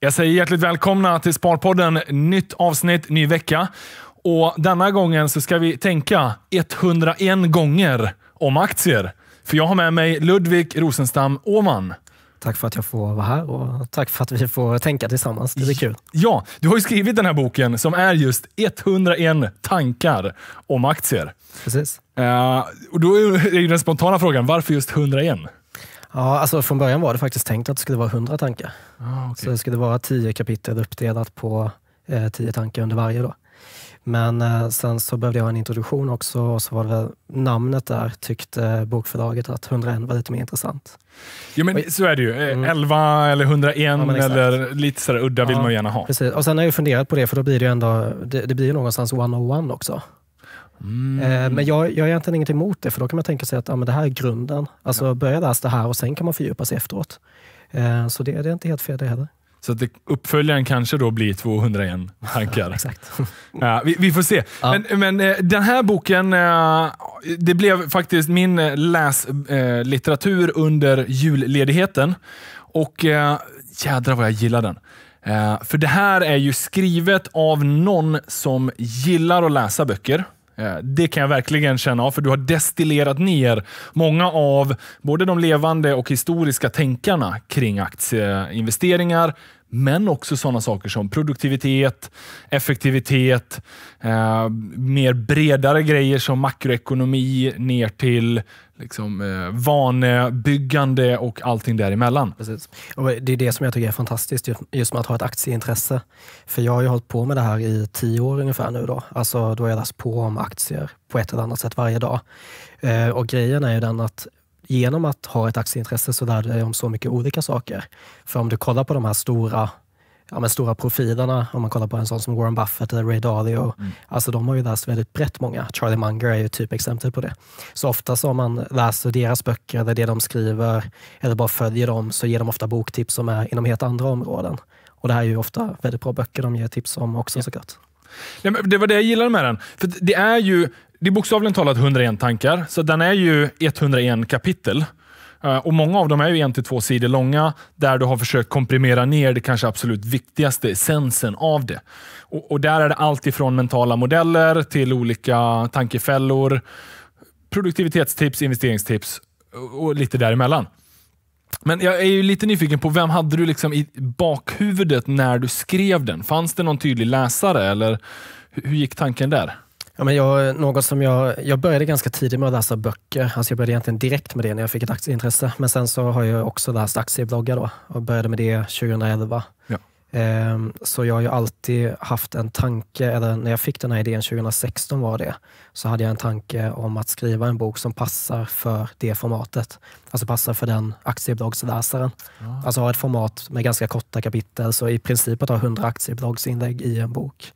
Jag säger hjärtligt välkomna till Sparpodden. Nytt avsnitt, ny vecka. Och Denna gången så ska vi tänka 101 gånger om aktier. För jag har med mig Ludvig Rosenstam Åman. Tack för att jag får vara här och tack för att vi får tänka tillsammans. Det är kul. Ja, du har ju skrivit den här boken som är just 101 tankar om aktier. Precis. Uh, och då är den spontana frågan, varför just 101? Ja, alltså från början var det faktiskt tänkt att det skulle vara 100 tankar. Ah, okay. Så det skulle vara 10 kapitel uppdelat på 10 eh, tankar under varje. Då. Men eh, sen så behövde jag ha en introduktion också och så var det namnet där tyckte bokförlaget att 101 var lite mer intressant. Jo men och, så är det ju. Eh, mm. 11 eller 101 ja, eller lite sådär udda ja, vill man gärna ha. Precis. Och sen har jag funderat på det för då blir det ju ändå, det, det blir ju någonstans 101 också. Mm. Eh, men jag, jag har egentligen ingenting emot det, för då kan man tänka sig att ja, men det här är grunden. Alltså ja. börja läsa det här och sen kan man fördjupa sig efteråt. Eh, så det, det är inte helt fel det heller. Så att uppföljaren kanske då blir 201 tankar. Ja, exakt. Ja, vi, vi får se. Ja. Men, men, eh, den här boken, det blev faktiskt min läslitteratur under julledigheten. Och jädrar vad jag gillar den. För det här är ju skrivet av någon som gillar att läsa böcker. Eh, det kan jag verkligen känna av, för du har destillerat ner många av både de levande och historiska tänkarna kring aktieinvesteringar men också sådana saker som produktivitet, effektivitet, eh, mer bredare grejer som makroekonomi ner till liksom, eh, vanebyggande och allting däremellan. Precis. Och det är det som jag tycker är fantastiskt, just med att ha ett aktieintresse. För jag har ju hållit på med det här i tio år ungefär nu. Då alltså, då har jag läst på om aktier på ett eller annat sätt varje dag. Eh, och Grejen är ju den att genom att ha ett aktieintresse så lär du dig om så mycket olika saker. För om du kollar på de här stora ja, men stora profilerna, om man kollar på en sån som Warren Buffett eller Ray Dalio, mm. alltså de har ju läst väldigt brett många. Charlie Munger är ju typ exempel på det. Så ofta om man läser deras böcker eller det de skriver eller bara följer dem så ger de ofta boktips som är inom helt andra områden. Och det här är ju ofta väldigt bra böcker de ger tips om också ja. såklart. Ja, det var det jag gillade med den. För Det är ju det är bokstavligen talat 101 tankar, så den är ju 101 kapitel. Eh, och Många av dem är ju en till två sidor långa, där du har försökt komprimera ner det kanske absolut viktigaste, essensen av det. Och, och Där är det allt ifrån mentala modeller till olika tankefällor, produktivitetstips, investeringstips och lite däremellan. Men jag är ju lite nyfiken på, vem hade du liksom i bakhuvudet när du skrev den? Fanns det någon tydlig läsare eller hur gick tanken där? Ja, men jag, något som jag, jag började ganska tidigt med att läsa böcker. Alltså jag började egentligen direkt med det när jag fick ett aktieintresse. Men sen så har jag också läst aktiebloggar då och började med det 2011. Ja. Ehm, så jag har ju alltid haft en tanke, eller när jag fick den här idén 2016 var det, så hade jag en tanke om att skriva en bok som passar för det formatet. Alltså passar för den aktiebloggsläsaren. Ja. Ah. Alltså ha ett format med ganska korta kapitel, så i princip att ha 100 aktiebloggsinlägg i en bok.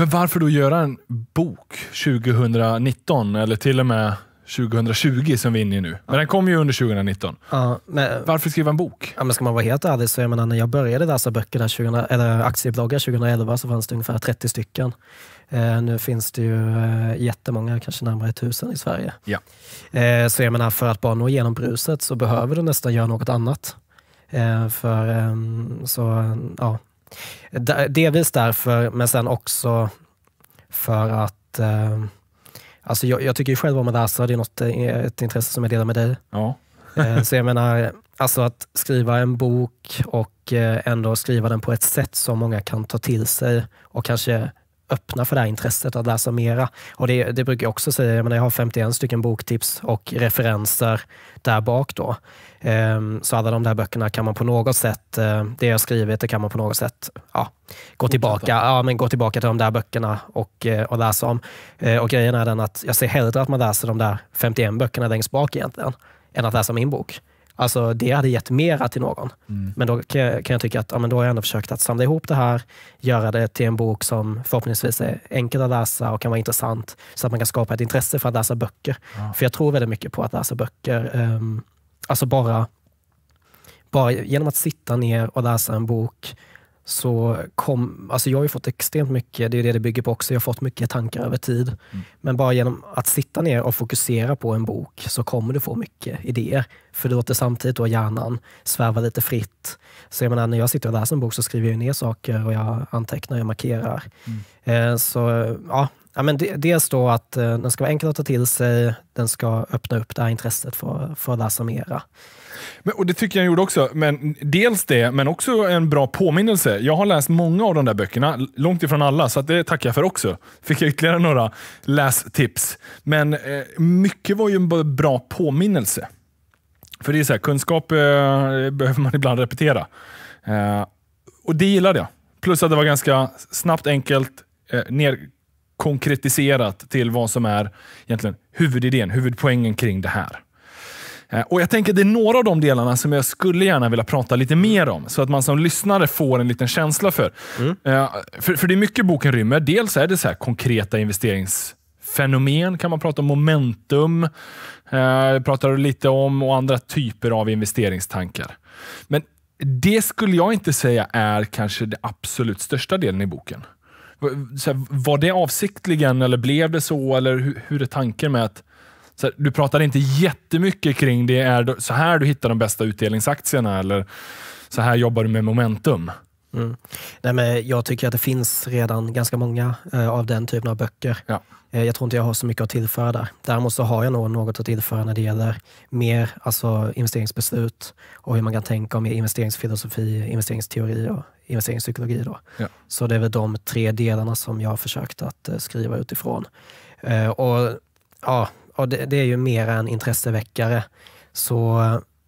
Men varför då göra en bok 2019 eller till och med 2020 som vi är inne i nu. Men den kom ju under 2019. Ja, men, Varför skriva en bok? Ja, men ska man vara helt ärlig så, jag menar, när jag började läsa böcker, där 2000, eller aktiebloggar 2011, så fanns det ungefär 30 stycken. Eh, nu finns det ju eh, jättemånga, kanske närmare tusen i Sverige. Ja. Eh, så jag menar, för att bara nå igenom bruset så behöver du nästan göra något annat. Eh, för, ehm, så, ja, Delvis därför, men sen också för att eh, alltså jag, jag tycker ju själv om att läsa, det är något, eh, ett intresse som jag delar med dig. Ja. Eh, så jag menar, alltså att skriva en bok och eh, ändå skriva den på ett sätt som många kan ta till sig och kanske öppna för det här intresset att läsa mera. Och det, det brukar jag också säga, jag, menar, jag har 51 stycken boktips och referenser där bak då. Um, så alla de där böckerna kan man på något sätt, eh, det jag skrivit, det kan man på något sätt ja, gå, tillbaka, ja, men gå tillbaka till de där böckerna och, eh, och läsa om. Uh, och grejen är den att jag ser hellre att man läser de där 51 böckerna längst bak egentligen, än att läsa min bok. Alltså det hade gett mera till någon. Mm. Men då kan jag, tycka att ja, men då har jag ändå försökt att samla ihop det här, göra det till en bok som förhoppningsvis är enkel att läsa och kan vara intressant så att man kan skapa ett intresse för att läsa böcker. Ja. För jag tror väldigt mycket på att läsa böcker. Um, alltså bara, bara genom att sitta ner och läsa en bok så kom, alltså jag har ju fått extremt mycket, det är det det bygger på också, jag har fått mycket tankar över tid. Mm. Men bara genom att sitta ner och fokusera på en bok så kommer du få mycket idéer. För du låter samtidigt då hjärnan sväva lite fritt. Så jag menar, när jag sitter och läser en bok så skriver jag ner saker och jag antecknar och markerar. Mm. Eh, så ja, ja, men dels då att eh, den ska vara enkel att ta till sig, den ska öppna upp det här intresset för, för att läsa mera. Men, och det tycker jag gjorde också. Men dels det, men också en bra påminnelse. Jag har läst många av de där böckerna, långt ifrån alla, så det tackar jag för också. Fick jag ytterligare några lästips. Men eh, mycket var ju en bra påminnelse. För det är så här, kunskap eh, behöver man ibland repetera. Eh, och det gillade jag. Plus att det var ganska snabbt, enkelt, eh, ner konkretiserat till vad som är egentligen huvudidén, huvudpoängen kring det här. Eh, och Jag tänker att det är några av de delarna som jag skulle gärna vilja prata lite mer om, så att man som lyssnare får en liten känsla för. Mm. Eh, för, för det är mycket boken rymmer. Dels är det så konkreta investeringsfenomen, kan man prata om momentum, eh, pratar lite om, och andra typer av investeringstankar. Men det skulle jag inte säga är kanske den absolut största delen i boken var det avsiktligen eller blev det så? Eller hur, hur är tanken med att här, du pratade inte jättemycket kring det är så här du hittar de bästa utdelningsaktierna eller så här jobbar du med momentum? Mm. Nej, men jag tycker att det finns redan ganska många eh, av den typen av böcker. Ja. Eh, jag tror inte jag har så mycket att tillföra där. Däremot så har jag nog något att tillföra när det gäller mer alltså, investeringsbeslut och hur man kan tänka om investeringsfilosofi, investeringsteori och investeringspsykologi. Då. Ja. Så det är väl de tre delarna som jag har försökt att eh, skriva utifrån. Eh, och, ja, och det, det är ju mer en intresseväckare. Så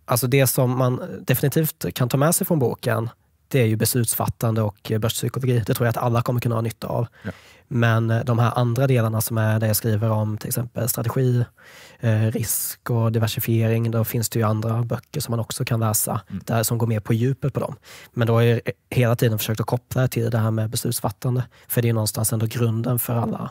alltså det som man definitivt kan ta med sig från boken det är ju beslutsfattande och börspsykologi. Det tror jag att alla kommer kunna ha nytta av. Ja. Men eh, de här andra delarna som är det jag skriver om, till exempel strategi, eh, risk och diversifiering, då finns det ju andra böcker som man också kan läsa, mm. där, som går mer på djupet på dem. Men då har jag hela tiden försökt att koppla det till det här med beslutsfattande, för det är någonstans ändå grunden för alla.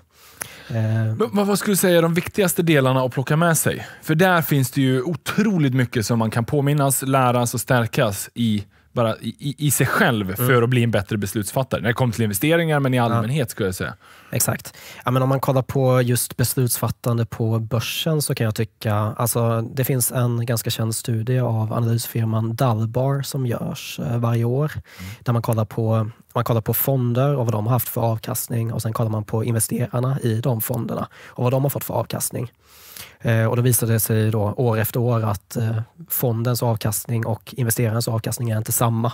Eh, Men vad skulle du säga är de viktigaste delarna att plocka med sig? För där finns det ju otroligt mycket som man kan påminnas, läras och stärkas i bara i, i sig själv mm. för att bli en bättre beslutsfattare. När det kommer till investeringar, men i allmänhet ja. skulle jag säga. Exakt. Ja, men om man kollar på just beslutsfattande på börsen så kan jag tycka, alltså det finns en ganska känd studie av analysfirman Dalbar som görs eh, varje år, mm. där man kollar på man kollar på fonder och vad de har haft för avkastning och sen kollar man på investerarna i de fonderna och vad de har fått för avkastning. Eh, och då visade det sig då år efter år att eh, fondens avkastning och investerarens avkastning är inte samma.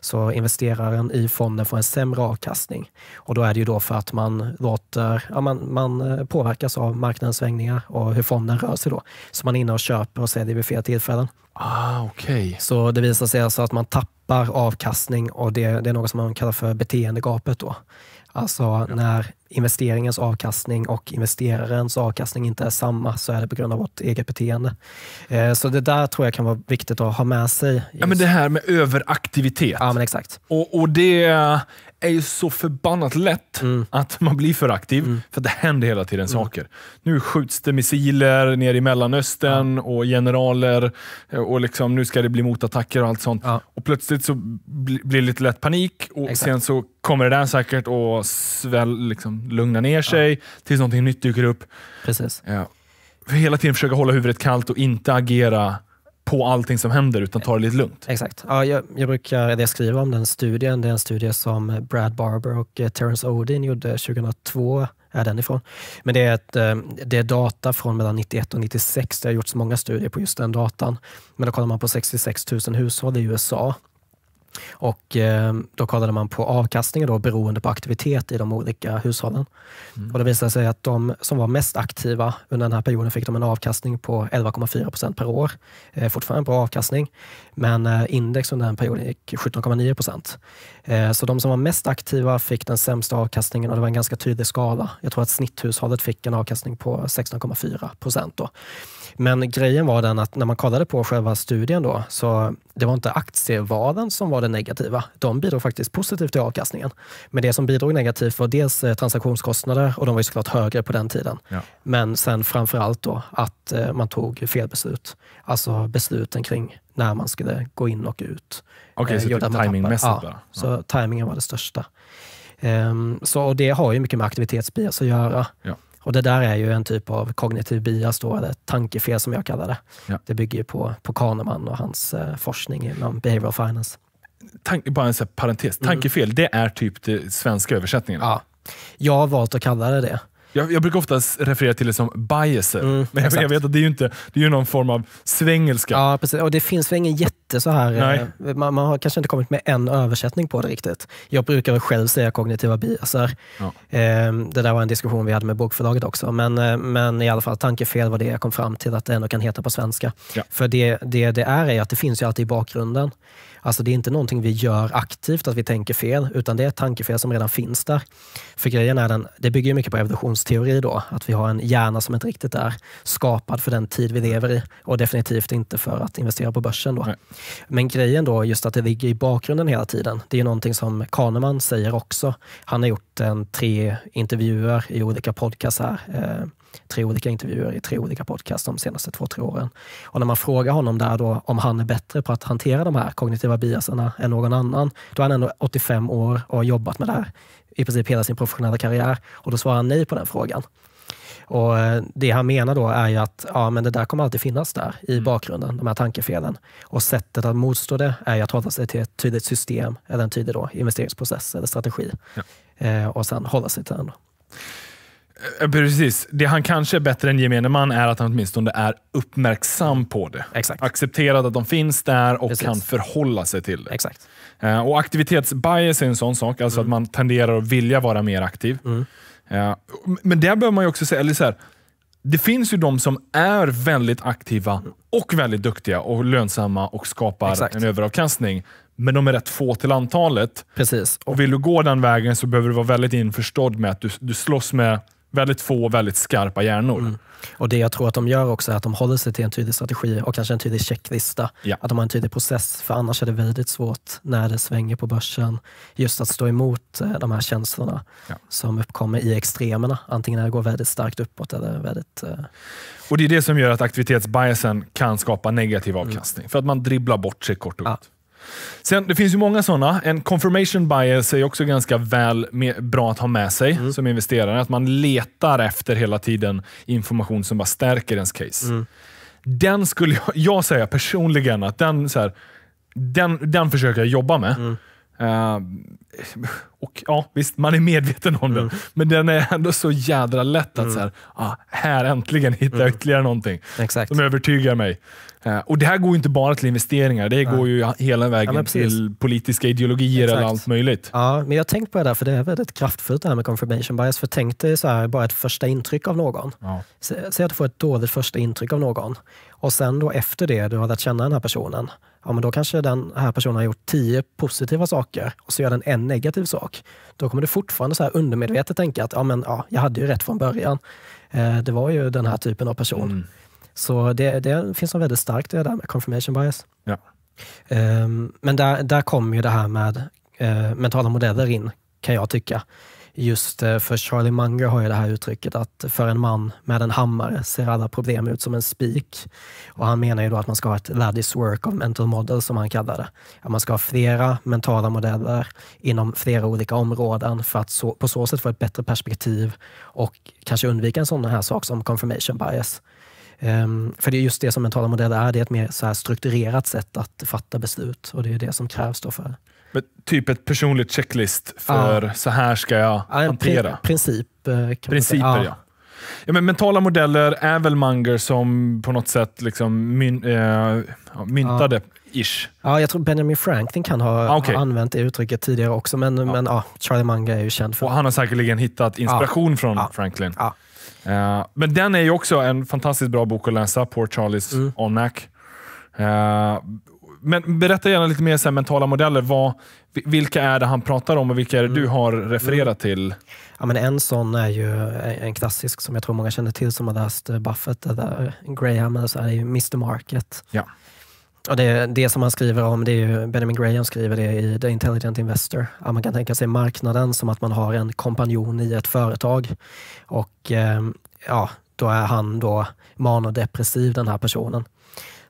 Så investeraren i fonden får en sämre avkastning och då är det ju då för att man låter, ja, man, man eh, påverkas av marknadens svängningar och hur fonden rör sig då. Så man är inne och köper och säljer vid fel tillfällen. Ah, okay. Så det visar sig alltså att man tappar avkastning och det, det är något som man kallar för beteendegapet. Då. Alltså när investeringens avkastning och investerarens avkastning inte är samma så är det på grund av vårt eget beteende. Eh, så det där tror jag kan vara viktigt att ha med sig. Ja, men det här med överaktivitet. Ja, men exakt. Och, och det är ju så förbannat lätt mm. att man blir för aktiv, mm. för det händer hela tiden mm. saker. Nu skjuts det missiler ner i Mellanöstern och generaler eh, och liksom, nu ska det bli motattacker och allt sånt. Och Plötsligt så blir det lite lätt panik och Exakt. sen så kommer det där säkert att sväl, liksom, lugna ner sig tills någonting nytt dyker upp. Precis. Ja. För hela tiden försöka hålla huvudet kallt och inte agera på allting som händer utan ta det lite lugnt. Exakt. Ja, jag, jag brukar jag skriva om den studien. Det är en studie som Brad Barber och eh, Terence Odin gjorde 2002 är den ifrån. Men det är, ett, eh, det är data från mellan 91 och 96. Det har gjorts många studier på just den datan. Men då kollar man på 66 000 hushåll i USA och eh, Då kollade man på avkastningen då, beroende på aktivitet i de olika hushållen. Mm. Och Det visade sig att de som var mest aktiva under den här perioden fick de en avkastning på 11,4 procent per år. Eh, fortfarande en bra avkastning, men eh, index under den perioden gick 17,9 procent. så de som var mest aktiva fick den sämsta avkastningen och det var en ganska tydlig skala. Jag tror att snitthushållet fick en avkastning på 16,4 procent. Men grejen var den att när man kollade på själva studien då, så det var inte aktievalen som var det negativa. De bidrog faktiskt positivt till avkastningen. Men det som bidrog negativt var dels eh, transaktionskostnader och de var ju såklart högre på den tiden. Ja. Men sen framför allt då att eh, man tog fel beslut. Alltså besluten kring när man skulle gå in och ut. Okej, okay, eh, så timingmässigt ja, ja, så timingen var det största. Um, så och det har ju mycket med aktivitetsbias att göra. Ja. Och det där är ju en typ av kognitiv bias, då, eller tankefel som jag kallar det. Ja. Det bygger ju på, på Kahneman och hans eh, forskning inom behavioral finance. Tank, bara en sån parentes, mm. tankefel, mm. det är typ den svenska översättningen? Ja, jag har valt att kalla det det. Jag, jag brukar oftast referera till det som biaser, mm, men jag, jag, vet att det är ju inte, det är någon form av svengelska. Ja, precis. Och det finns väl ingen lite så här, eh, man, man, har kanske inte kommit med en översättning på det riktigt. Jag brukar väl själv säga kognitiva biaser. Ja. Eh, det där var en diskussion vi hade med bokförlaget också, men, eh, men i alla fall tankefel var det jag kom fram till att det ändå kan heta på svenska. Ja. För det, det det är är att det finns ju alltid i bakgrunden. Alltså det är inte någonting vi gör aktivt, att vi tänker fel, utan det är ett tankefel som redan finns där. För grejen är den, det bygger mycket på evolutionsteori då, att vi har en hjärna som inte riktigt är skapad för den tid vi lever i och definitivt inte för att investera på börsen då. Men grejen då, just att det ligger i bakgrunden hela tiden, det är någonting som Kahneman säger också. Han har gjort en, tre intervjuer i olika podcasts här. Eh, tre olika intervjuer i tre olika podcasts de senaste två, tre åren. Och när man frågar honom där då om han är bättre på att hantera de här kognitiva biaserna än någon annan, då är han ändå 85 år och har jobbat med det här i princip hela sin professionella karriär och då svarar han nej på den frågan. Och eh, Det han menar då är ju att ja, men det där kommer alltid finnas där i mm. bakgrunden, de här tankefelen. Och sättet att motstå det är att hålla sig till ett tydligt system eller en tydlig då, investeringsprocess eller strategi. Ja. Eh, och sen hålla sig till den. Eh, eh, precis. Det han kanske är bättre än gemene man är att han åtminstone är uppmärksam på det. Exakt. Accepterat att de finns där och Precis. kan förhålla sig till det. Exakt. Eh, och Aktivitetsbias är en sån sak, alltså mm. att man tenderar att vilja vara mer aktiv. Mm. Men där behöver man ju också säga, eller så här, det finns ju de som är väldigt aktiva och väldigt duktiga och lönsamma och skapar Exakt. en överavkastning. Men de är rätt få till antalet. Precis. Och vill du gå den vägen så behöver du vara väldigt införstådd med att du, du slåss med väldigt få väldigt skarpa hjärnor. Mm. Och Det jag tror att de gör också är att de håller sig till en tydlig strategi och kanske en tydlig checklista. Ja. Att de har en tydlig process, för annars är det väldigt svårt när det svänger på börsen just att stå emot eh, de här känslorna ja. som uppkommer i extremerna. Antingen när det går väldigt starkt uppåt eller väldigt... Eh, och Det är det som gör att aktivitetsbiasen kan skapa negativ avkastning, mm. för att man dribblar bort sig kort och gott. Ja. Sen, det finns ju många sådana. En confirmation bias är också ganska väl med, bra att ha med sig mm. som investerare. Att man letar efter hela tiden information som bara stärker ens case. Mm. Den skulle jag, jag säga personligen att den, så här, den, den försöker jag jobba med. Mm. Uh, och ja, visst, man är medveten om mm. den, men den är ändå så jädra lätt att mm. så här, ah, här äntligen hittar jag mm. ytterligare någonting Exakt. som övertygar mig. Uh, och Det här går ju inte bara till investeringar, det Nej. går ju hela vägen ja, till politiska ideologier Exakt. eller allt möjligt. Ja, men jag har tänkt på det där, för det är väldigt kraftfullt det här med confirmation bias. För tänk dig så här, bara ett första intryck av någon. Ja. Säg att du får ett dåligt första intryck av någon och sen då efter det, du har lärt känna den här personen ja men då kanske den här personen har gjort tio positiva saker och så gör den en negativ sak. Då kommer du fortfarande så här undermedvetet tänka att ja, men, ja, jag hade ju rätt från början. Eh, det var ju den här typen av person. Mm. Så det, det finns något väldigt starkt i det där med confirmation bias. Ja. Eh, men där, där kommer ju det här med eh, mentala modeller in, kan jag tycka. Just eh, för Charlie Munger har ju det här uttrycket att för en man med en hammare ser alla problem ut som en spik. Och han menar ju då att man ska ha ett Laddis work of mental models, som han kallar det. Att man ska ha flera mentala modeller inom flera olika områden för att så, på så sätt få ett bättre perspektiv och kanske undvika en sån här sak som confirmation bias. Um, för det är just det som mentala modeller är, det är ett mer så strukturerat sätt att fatta beslut och det är det som krävs då för typ ett personligt checklist för ah. så här ska jag ah, hantera. Pr princip, eh, Principer, ah. ja. ja men mentala modeller är väl Munger som på något sätt liksom myn, äh, myntade Ish. Ja, jag tror Benjamin Franklin kan ha, ah, okay. ha använt det uttrycket tidigare också, men, ja. men ja, Charlie Munger är ju känd för Och Han har säkerligen hittat inspiration ja. från Franklin. Uh, men den är ju också en fantastiskt bra bok att läsa, Poor Charlies mm. Almanac. Uh, men berätta gärna lite mer om mentala modeller. Vad, vilka är det han pratar om och vilka är det du mm. har refererat till? Ja, men en sån är ju en klassisk som jag tror många känner till som har läst eh, Buffett, där eh, Graham, eller så Det är ju Mr Market. Ja. Och det, det som han skriver om, det är ju Benjamin Graham skriver det i The Intelligent Investor. Att man kan tänka sig marknaden som att man har en kompanjon i ett företag. Och eh, ja, då är han då manodepressiv den här personen.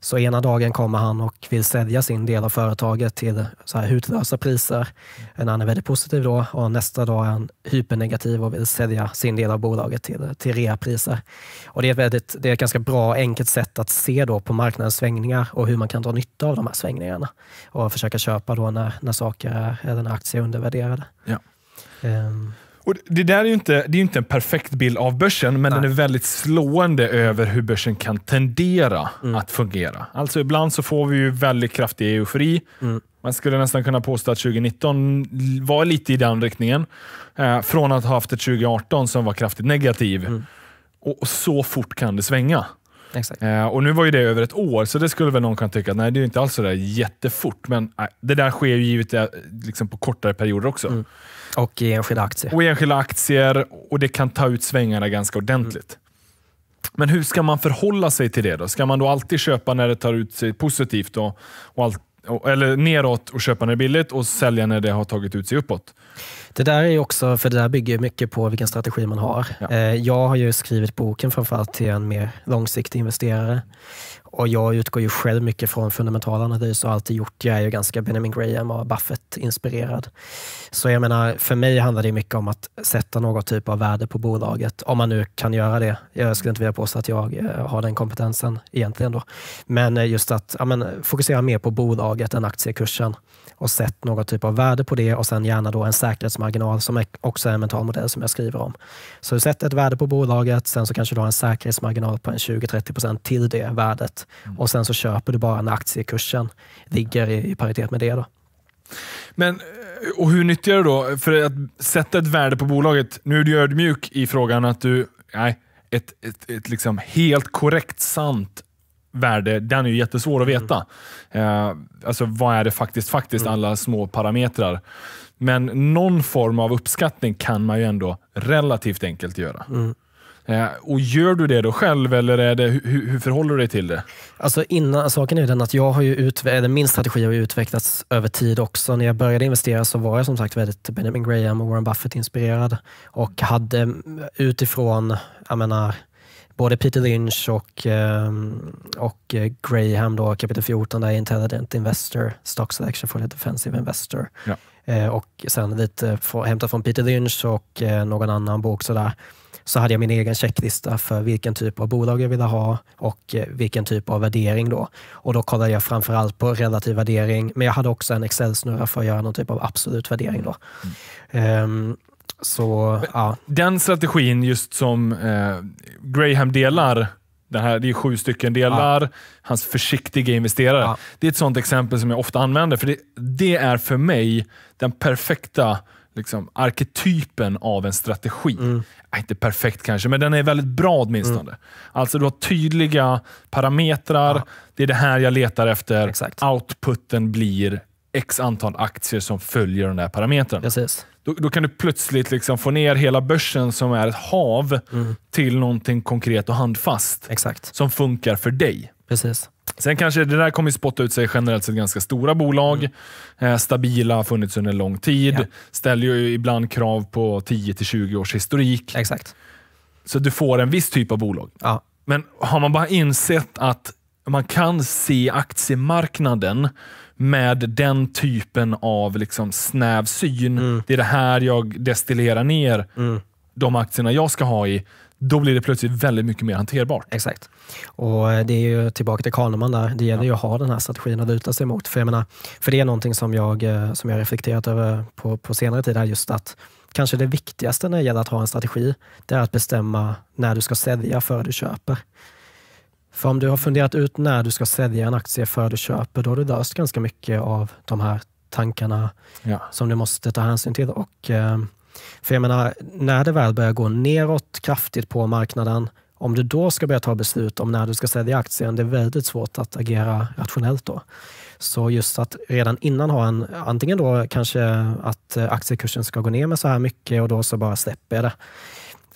Så ena dagen kommer han och vill sälja sin del av företaget till så här hutlösa priser. En annan är väldigt positiv då och nästa dag är han hypernegativ och vill sälja sin del av bolaget till, till reapriser. Och det, är ett väldigt, det är ett ganska bra enkelt sätt att se då på marknadens svängningar och hur man kan dra nytta av de här svängningarna och försöka köpa då när, när saker är, eller när aktier är undervärderade. Ja. Um, och det där är ju inte, det är inte en perfekt bild av börsen, men Nej. den är väldigt slående över hur börsen kan tendera mm. att fungera. Alltså ibland så får vi ju väldigt kraftig eufori. Mm. Man skulle nästan kunna påstå att 2019 var lite i den riktningen. Eh, från att ha haft ett 2018 som var kraftigt negativ. Mm. Och, och så fort kan det svänga. Eh, och Nu var ju det över ett år, så det skulle väl någon kunna tycka att nej, det är inte alls sådär jättefort. Men nej, eh, det där sker ju givet eh, liksom på kortare perioder också. Mm. Och i enskilda aktier. Och enskilda aktier och det kan ta ut svängarna ganska ordentligt. Mm. Men hur ska man förhålla sig till det då? Ska man då alltid köpa när det tar ut sig positivt då, och allt, eller neråt och köpa när det är billigt och sälja när det har tagit ut sig uppåt? Det där är också, för det där bygger mycket på vilken strategi man har. Ja. Eh, jag har ju skrivit boken framförallt till en mer långsiktig investerare och jag utgår ju själv mycket från fundamental analys och har alltid gjort. Jag är ju ganska Benjamin Graham och Buffett-inspirerad. Så jag menar, för mig handlar det mycket om att sätta någon typ av värde på bolaget, om man nu kan göra det. Jag skulle inte vilja påstå att jag eh, har den kompetensen egentligen. Då. Men eh, just att ja, men, fokusera mer på bolaget än aktiekursen och sätt någon typ av värde på det och sen gärna då en säkerhetsmarginal som också är en mental modell som jag skriver om. Så sätt ett värde på bolaget, sen så kanske du har en säkerhetsmarginal på en 20-30 till det värdet året mm. och sen så köper du bara när aktiekursen ligger i, i paritet med det. Då. Men, eh, och hur nyttjar du då? För att sätta ett värde på bolaget. Nu är du ödmjuk i frågan att du... Nej, ett, ett, ett liksom helt korrekt, sant värde, den är ju jättesvår att mm. veta. Mm. Eh, alltså vad är det faktiskt, faktiskt, mm. alla små parametrar. Men någon form av uppskattning kan man ju ändå relativt enkelt göra. Mm. Eh, och gör du det då själv eller är det, hur, hur förhåller du dig till det? Alltså innan, alltså, saken är den att jag har ju utve- eh, min strategi har utvecklats över tid också. När jag började investera så var jag som sagt väldigt Benjamin Graham och Warren Buffett-inspirerad och hade mm, utifrån, jag menar, både Peter Lynch och, ehm, och eh, Graham, då, kapitel 14, där Intelligent Investor, Stock Selection for the Defensive Investor. Ja. Eh, och sen lite hämtat från Peter Lynch och någon annan bok sådär så hade jag min egen checklista för vilken typ av bolag jag ville ha och eh, vilken typ av värdering då. Och då kollade jag framförallt på relativ värdering, men jag hade också en Excel-snurra för att göra någon typ av absolut värdering då. Mm. Um, så, ja. Den strategin just som eh, Graham delar, den här, det är sju stycken delar, ja. hans försiktiga investerare. Ja. Det är ett sånt exempel som jag ofta använder, för det, det är för mig den perfekta liksom, arketypen av en strategi. Mm. Inte perfekt kanske, men den är väldigt bra åtminstone. Mm. Alltså du har tydliga parametrar. Ja. Det är det här jag letar efter. Exakt. Outputen blir x antal aktier som följer den där parametern. Precis. Då, då, kan du plötsligt liksom få ner hela börsen som är ett hav mm. till någonting konkret och handfast. Exakt. Som funkar för dig. Precis. Sen kanske det där kommer spotta ut sig generellt sett ganska stora bolag. Mm. Eh, stabila, funnits under lång tid. Ja. Ställer ju ibland krav på 10-20 års historik. Exakt. Så du får en viss typ av bolag. Ja. Men har man bara insett att man kan se aktiemarknaden med den typen av liksom snäv syn. Mm. Det är det här jag destillerar ner mm. de aktierna jag ska ha i då blir det plötsligt väldigt mycket mer hanterbart. Exakt. Och eh, det är ju tillbaka till Kahneman där. Det gäller ju att ha den här strategin att luta sig mot. För, jag menar, för det är någonting som jag, eh, som jag reflekterat över på, på senare tid här, just att kanske det viktigaste när det gäller att ha en strategi, det är att bestämma när du ska sälja före du köper. För om du har funderat ut när du ska sälja en aktie före du köper, då har du löst ganska mycket av de här tankarna ja. som du måste ta hänsyn till. Och eh, för jag menar, när det väl börjar gå neråt kraftigt på marknaden, om du då ska börja ta beslut om när du ska sälja aktien, det är väldigt svårt att agera rationellt då. Så just att redan innan ha en, antingen då kanske att eh, aktiekursen ska gå ner med så här mycket och då så bara släpper jag det.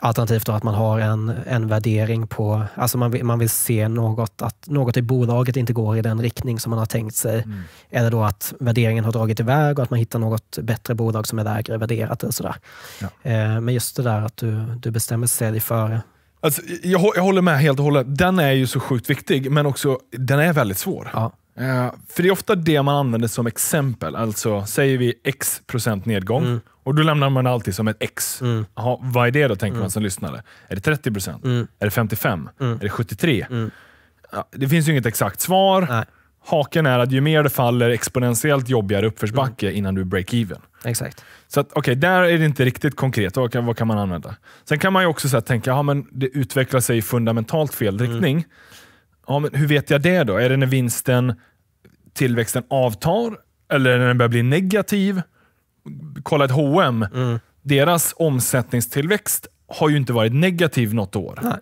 Alternativt då att man har en, en värdering på, alltså man vill, man vill se något, att något i bolaget inte går i den riktning som man har tänkt sig. Mm. Eller då att värderingen har dragit iväg och att man hittar något bättre bolag som är lägre värderat. Eller sådär. Ja. Eh, men just det där att du, du bestämmer sälj före. Alltså, jag, jag håller med helt och hållet. Den är ju så sjukt viktig, men också den är väldigt svår. Ja. Eh, för det är ofta det man använder som exempel. Alltså, säger vi x procent nedgång mm. Och då lämnar man alltid som ett X. Mm. Aha, vad är det då, tänker mm. man som lyssnare? Är det 30 Mm. Är det 55? Mm. Är det 73? Mm. Ja, det finns ju inget exakt svar. Nej. Haken är att ju mer det faller, exponentiellt jobbigare uppförsbacke mm. innan du är break-even. Exakt. Så att, okay, där är det inte riktigt konkret. Vad kan, vad kan man använda? Sen kan man ju också så här, tänka, att det utvecklar sig i fundamentalt fel riktning. Ja, men hur vet jag det då? Är det när vinsten, tillväxten avtar? Eller när den börjar bli negativ? kolla ett H&M mm. deras omsättningstillväxt har ju inte varit negativ något år. Nej.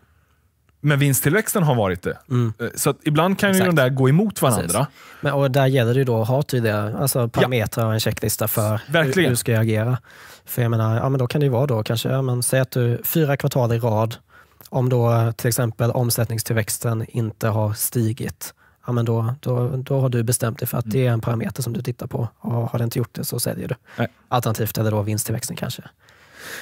Men vinsttillväxten har varit det. Mm. Eh, så ibland kan Exakt. ju de där gå emot varandra. Men, och där gäller det då att ha tydliga alltså, parametrar ja. och en checklista för Verkligen. hur, du ska jag agera. För jag menar, ja, men då kan det ju vara då kanske, ja, men, säg att du fyra kvartal i rad, om då eh, till exempel omsättningstillväxten inte har stigit, ja, men då, då, då har du bestämt dig för att mm. det är en parameter som du tittar på och har den inte gjort det så säljer du. Nej. Alternativt eller då vinsttillväxten kanske.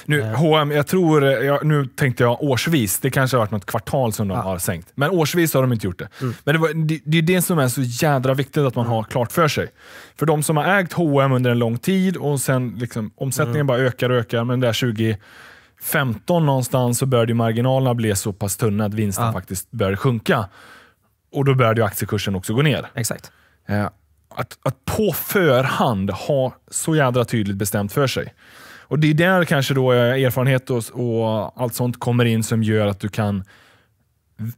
Nu, eh. H&M, jag tror, jag, nu tänkte jag årsvis, det kanske har varit något kvartal som de ja. har sänkt. Men årsvis har de inte gjort det. Mm. Men det, var, det, det, är det som är så jädra viktigt att man mm. har klart för sig. För de som har ägt H&M under en lång tid och sen liksom, omsättningen mm. bara ökar och ökar, men där 2015 någonstans så började marginalerna bli så pass tunna att vinsten ja. faktiskt började sjunka. Och då började aktiekursen också gå ner. Exakt. Eh, att, att på förhand ha så jädra tydligt bestämt för sig. Och Det är där kanske då eh, erfarenhet och, och allt sånt kommer in som gör att du kan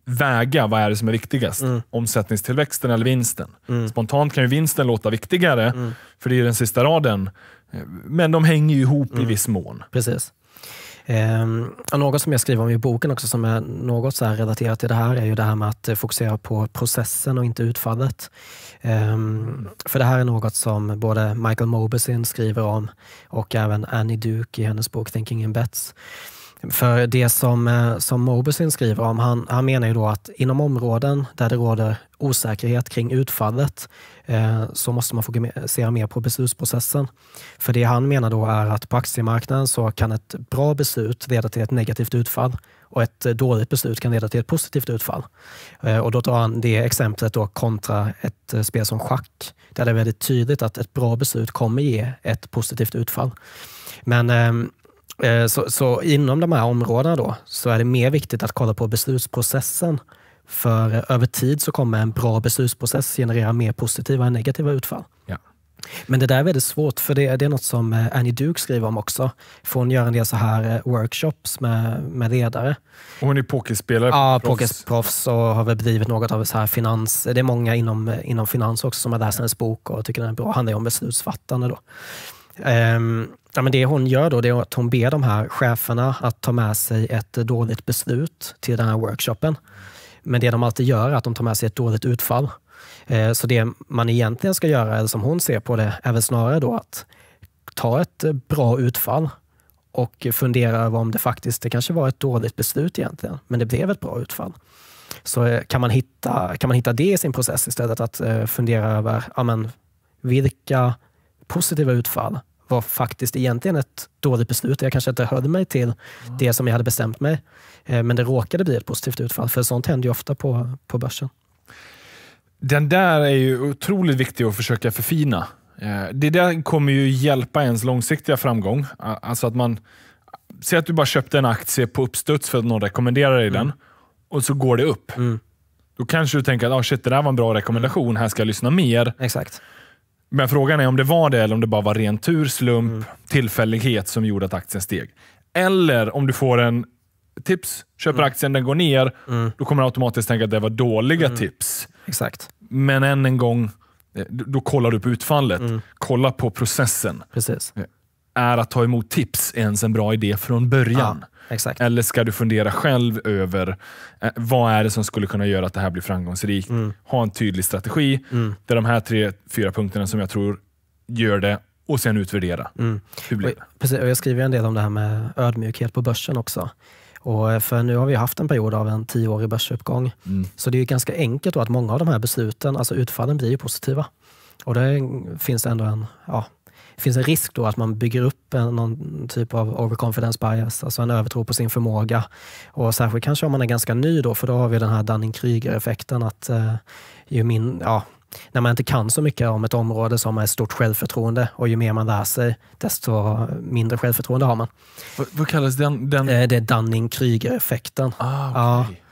väga vad är det som är viktigast. Mm. Omsättningstillväxten eller vinsten. Mm. Spontant kan ju vinsten låta viktigare, mm. för det är ju den sista raden. Eh, men de hänger ju ihop mm. i viss mån. Precis. Eh, något som jag skriver om i boken också som är något så relaterat till det här är ju det här med att eh, fokusera på processen och inte utfallet. Eh, för det här är något som både Michael Mobesin skriver om och även Annie Duke i hennes bok Thinking in Bets. För det som, eh, som Mobersin skriver om, han, han menar ju då att inom områden där det råder osäkerhet kring utfallet eh, så måste man fokusera mer på beslutsprocessen. För det han menar då är att på aktiemarknaden så kan ett bra beslut leda till ett negativt utfall och ett eh, dåligt beslut kan leda till ett positivt utfall. Eh, och då tar han det exemplet då kontra ett spel som schack, där det är väldigt tydligt att ett bra beslut kommer ge ett positivt utfall. Men ehm, Eh, så, så, inom de här områdena då, så är det mer viktigt att kolla på beslutsprocessen. För eh, över tid så kommer en bra beslutsprocess generera mer positiva än negativa utfall. Ja. Men det där är väldigt svårt, för det, det är något som eh, Annie Duke skriver om också. För hon gör en del så här workshops med, med ledare. Och hon är pokerspelare? Ja, pokerproffs och har väl blivit något av så här finans... Det är många inom, inom finans också som har läst hennes bok och tycker den är bra. handlar ju om beslutsfattande. Då. Um, Ja, men det hon gör då är att hon ber de här cheferna att ta med sig ett dåligt beslut till den här workshopen. Men det de alltid gör är att de tar med sig ett dåligt utfall. Eh, så det man egentligen ska göra, eller som hon ser på det, är väl snarare då att ta ett bra utfall och fundera över om det faktiskt det kanske var ett dåligt beslut egentligen, men det blev ett bra utfall. Så eh, kan man hitta, kan man hitta det i sin process istället, att eh, fundera över ja, men, vilka positiva utfall var faktiskt egentligen ett dåligt beslut. Jag kanske inte höll mig till det som jag hade bestämt mig. Eh, men det råkade bli ett positivt utfall, för sånt händer ju ofta på, på börsen. Den där är ju otroligt viktig att försöka förfina. Eh, det där kommer ju hjälpa ens långsiktiga framgång. Alltså att man... Säg att du bara köpte en aktie på uppstuds för att någon rekommenderade dig mm. den och så går det upp. Mm. Då kanske du tänker att ah, shit, det där var en bra rekommendation, här ska jag lyssna mer. Exakt. Men frågan är om det var det eller om det bara var ren tur, slump, mm. tillfällighet som gjorde att aktien steg. Eller om du får en tips, köper mm. aktien, den går ner, mm. då kommer du automatiskt tänka att det var dåliga mm. tips. Exakt. Men än en gång, eh, då kollar du på utfallet. Mm. Kolla på processen. Precis. Eh, är att ta emot tips ens en bra idé från början? Ja. Exakt. Eller ska du fundera själv över eh, vad är det som skulle kunna göra att det här blir framgångsrikt? Mm. Ha en tydlig strategi. Mm. Det är de här tre, fyra punkterna som jag tror gör det och sen utvärdera. Mm. Hur blir det? Och, precis, och jag skriver en del om det här med ödmjukhet på börsen också. Och eh, för nu har vi haft en period av en tioårig börsuppgång. Mm. Så det är ganska enkelt att många av de här besluten, alltså utfallen, blir positiva. Och det finns ändå en, ja, det finns en risk då att man bygger upp en, någon typ av overconfidence bias, alltså en övertro på sin förmåga. Och särskilt kanske om man är ganska ny då, för då har vi den här Dunning-Kruger-effekten att eh, ju min, ja, när man inte kan så mycket om ett område så har man ett stort självförtroende och ju mer man lär sig, desto mindre självförtroende har man. Vad, vad kallas den, den? Eh, det är Dunning-Kruger-effekten. Ah, okay. ja.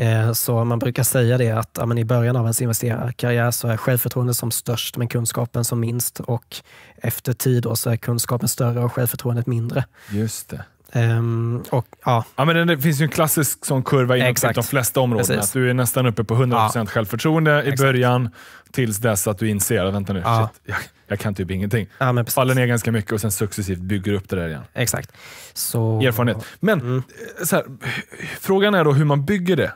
Eh, så man brukar säga det att ja, i början av ens investerarkarriär så är självförtroendet som störst men kunskapen som minst och efter tid då så är kunskapen större och självförtroendet mindre. Just det. Um, och, ja. Ja, men det finns ju en klassisk sån kurva inom Exakt. de flesta områden. du är nästan uppe på 100% ja. självförtroende i Exakt. början, tills dess att du inser att vänta nu, ja. shit, jag, jag, kan typ ingenting. Ja, Faller ner ganska mycket och sen successivt bygger upp det där igen. Exakt. Så... Erfarenhet. Men mm. Eh, här, frågan är då hur man bygger det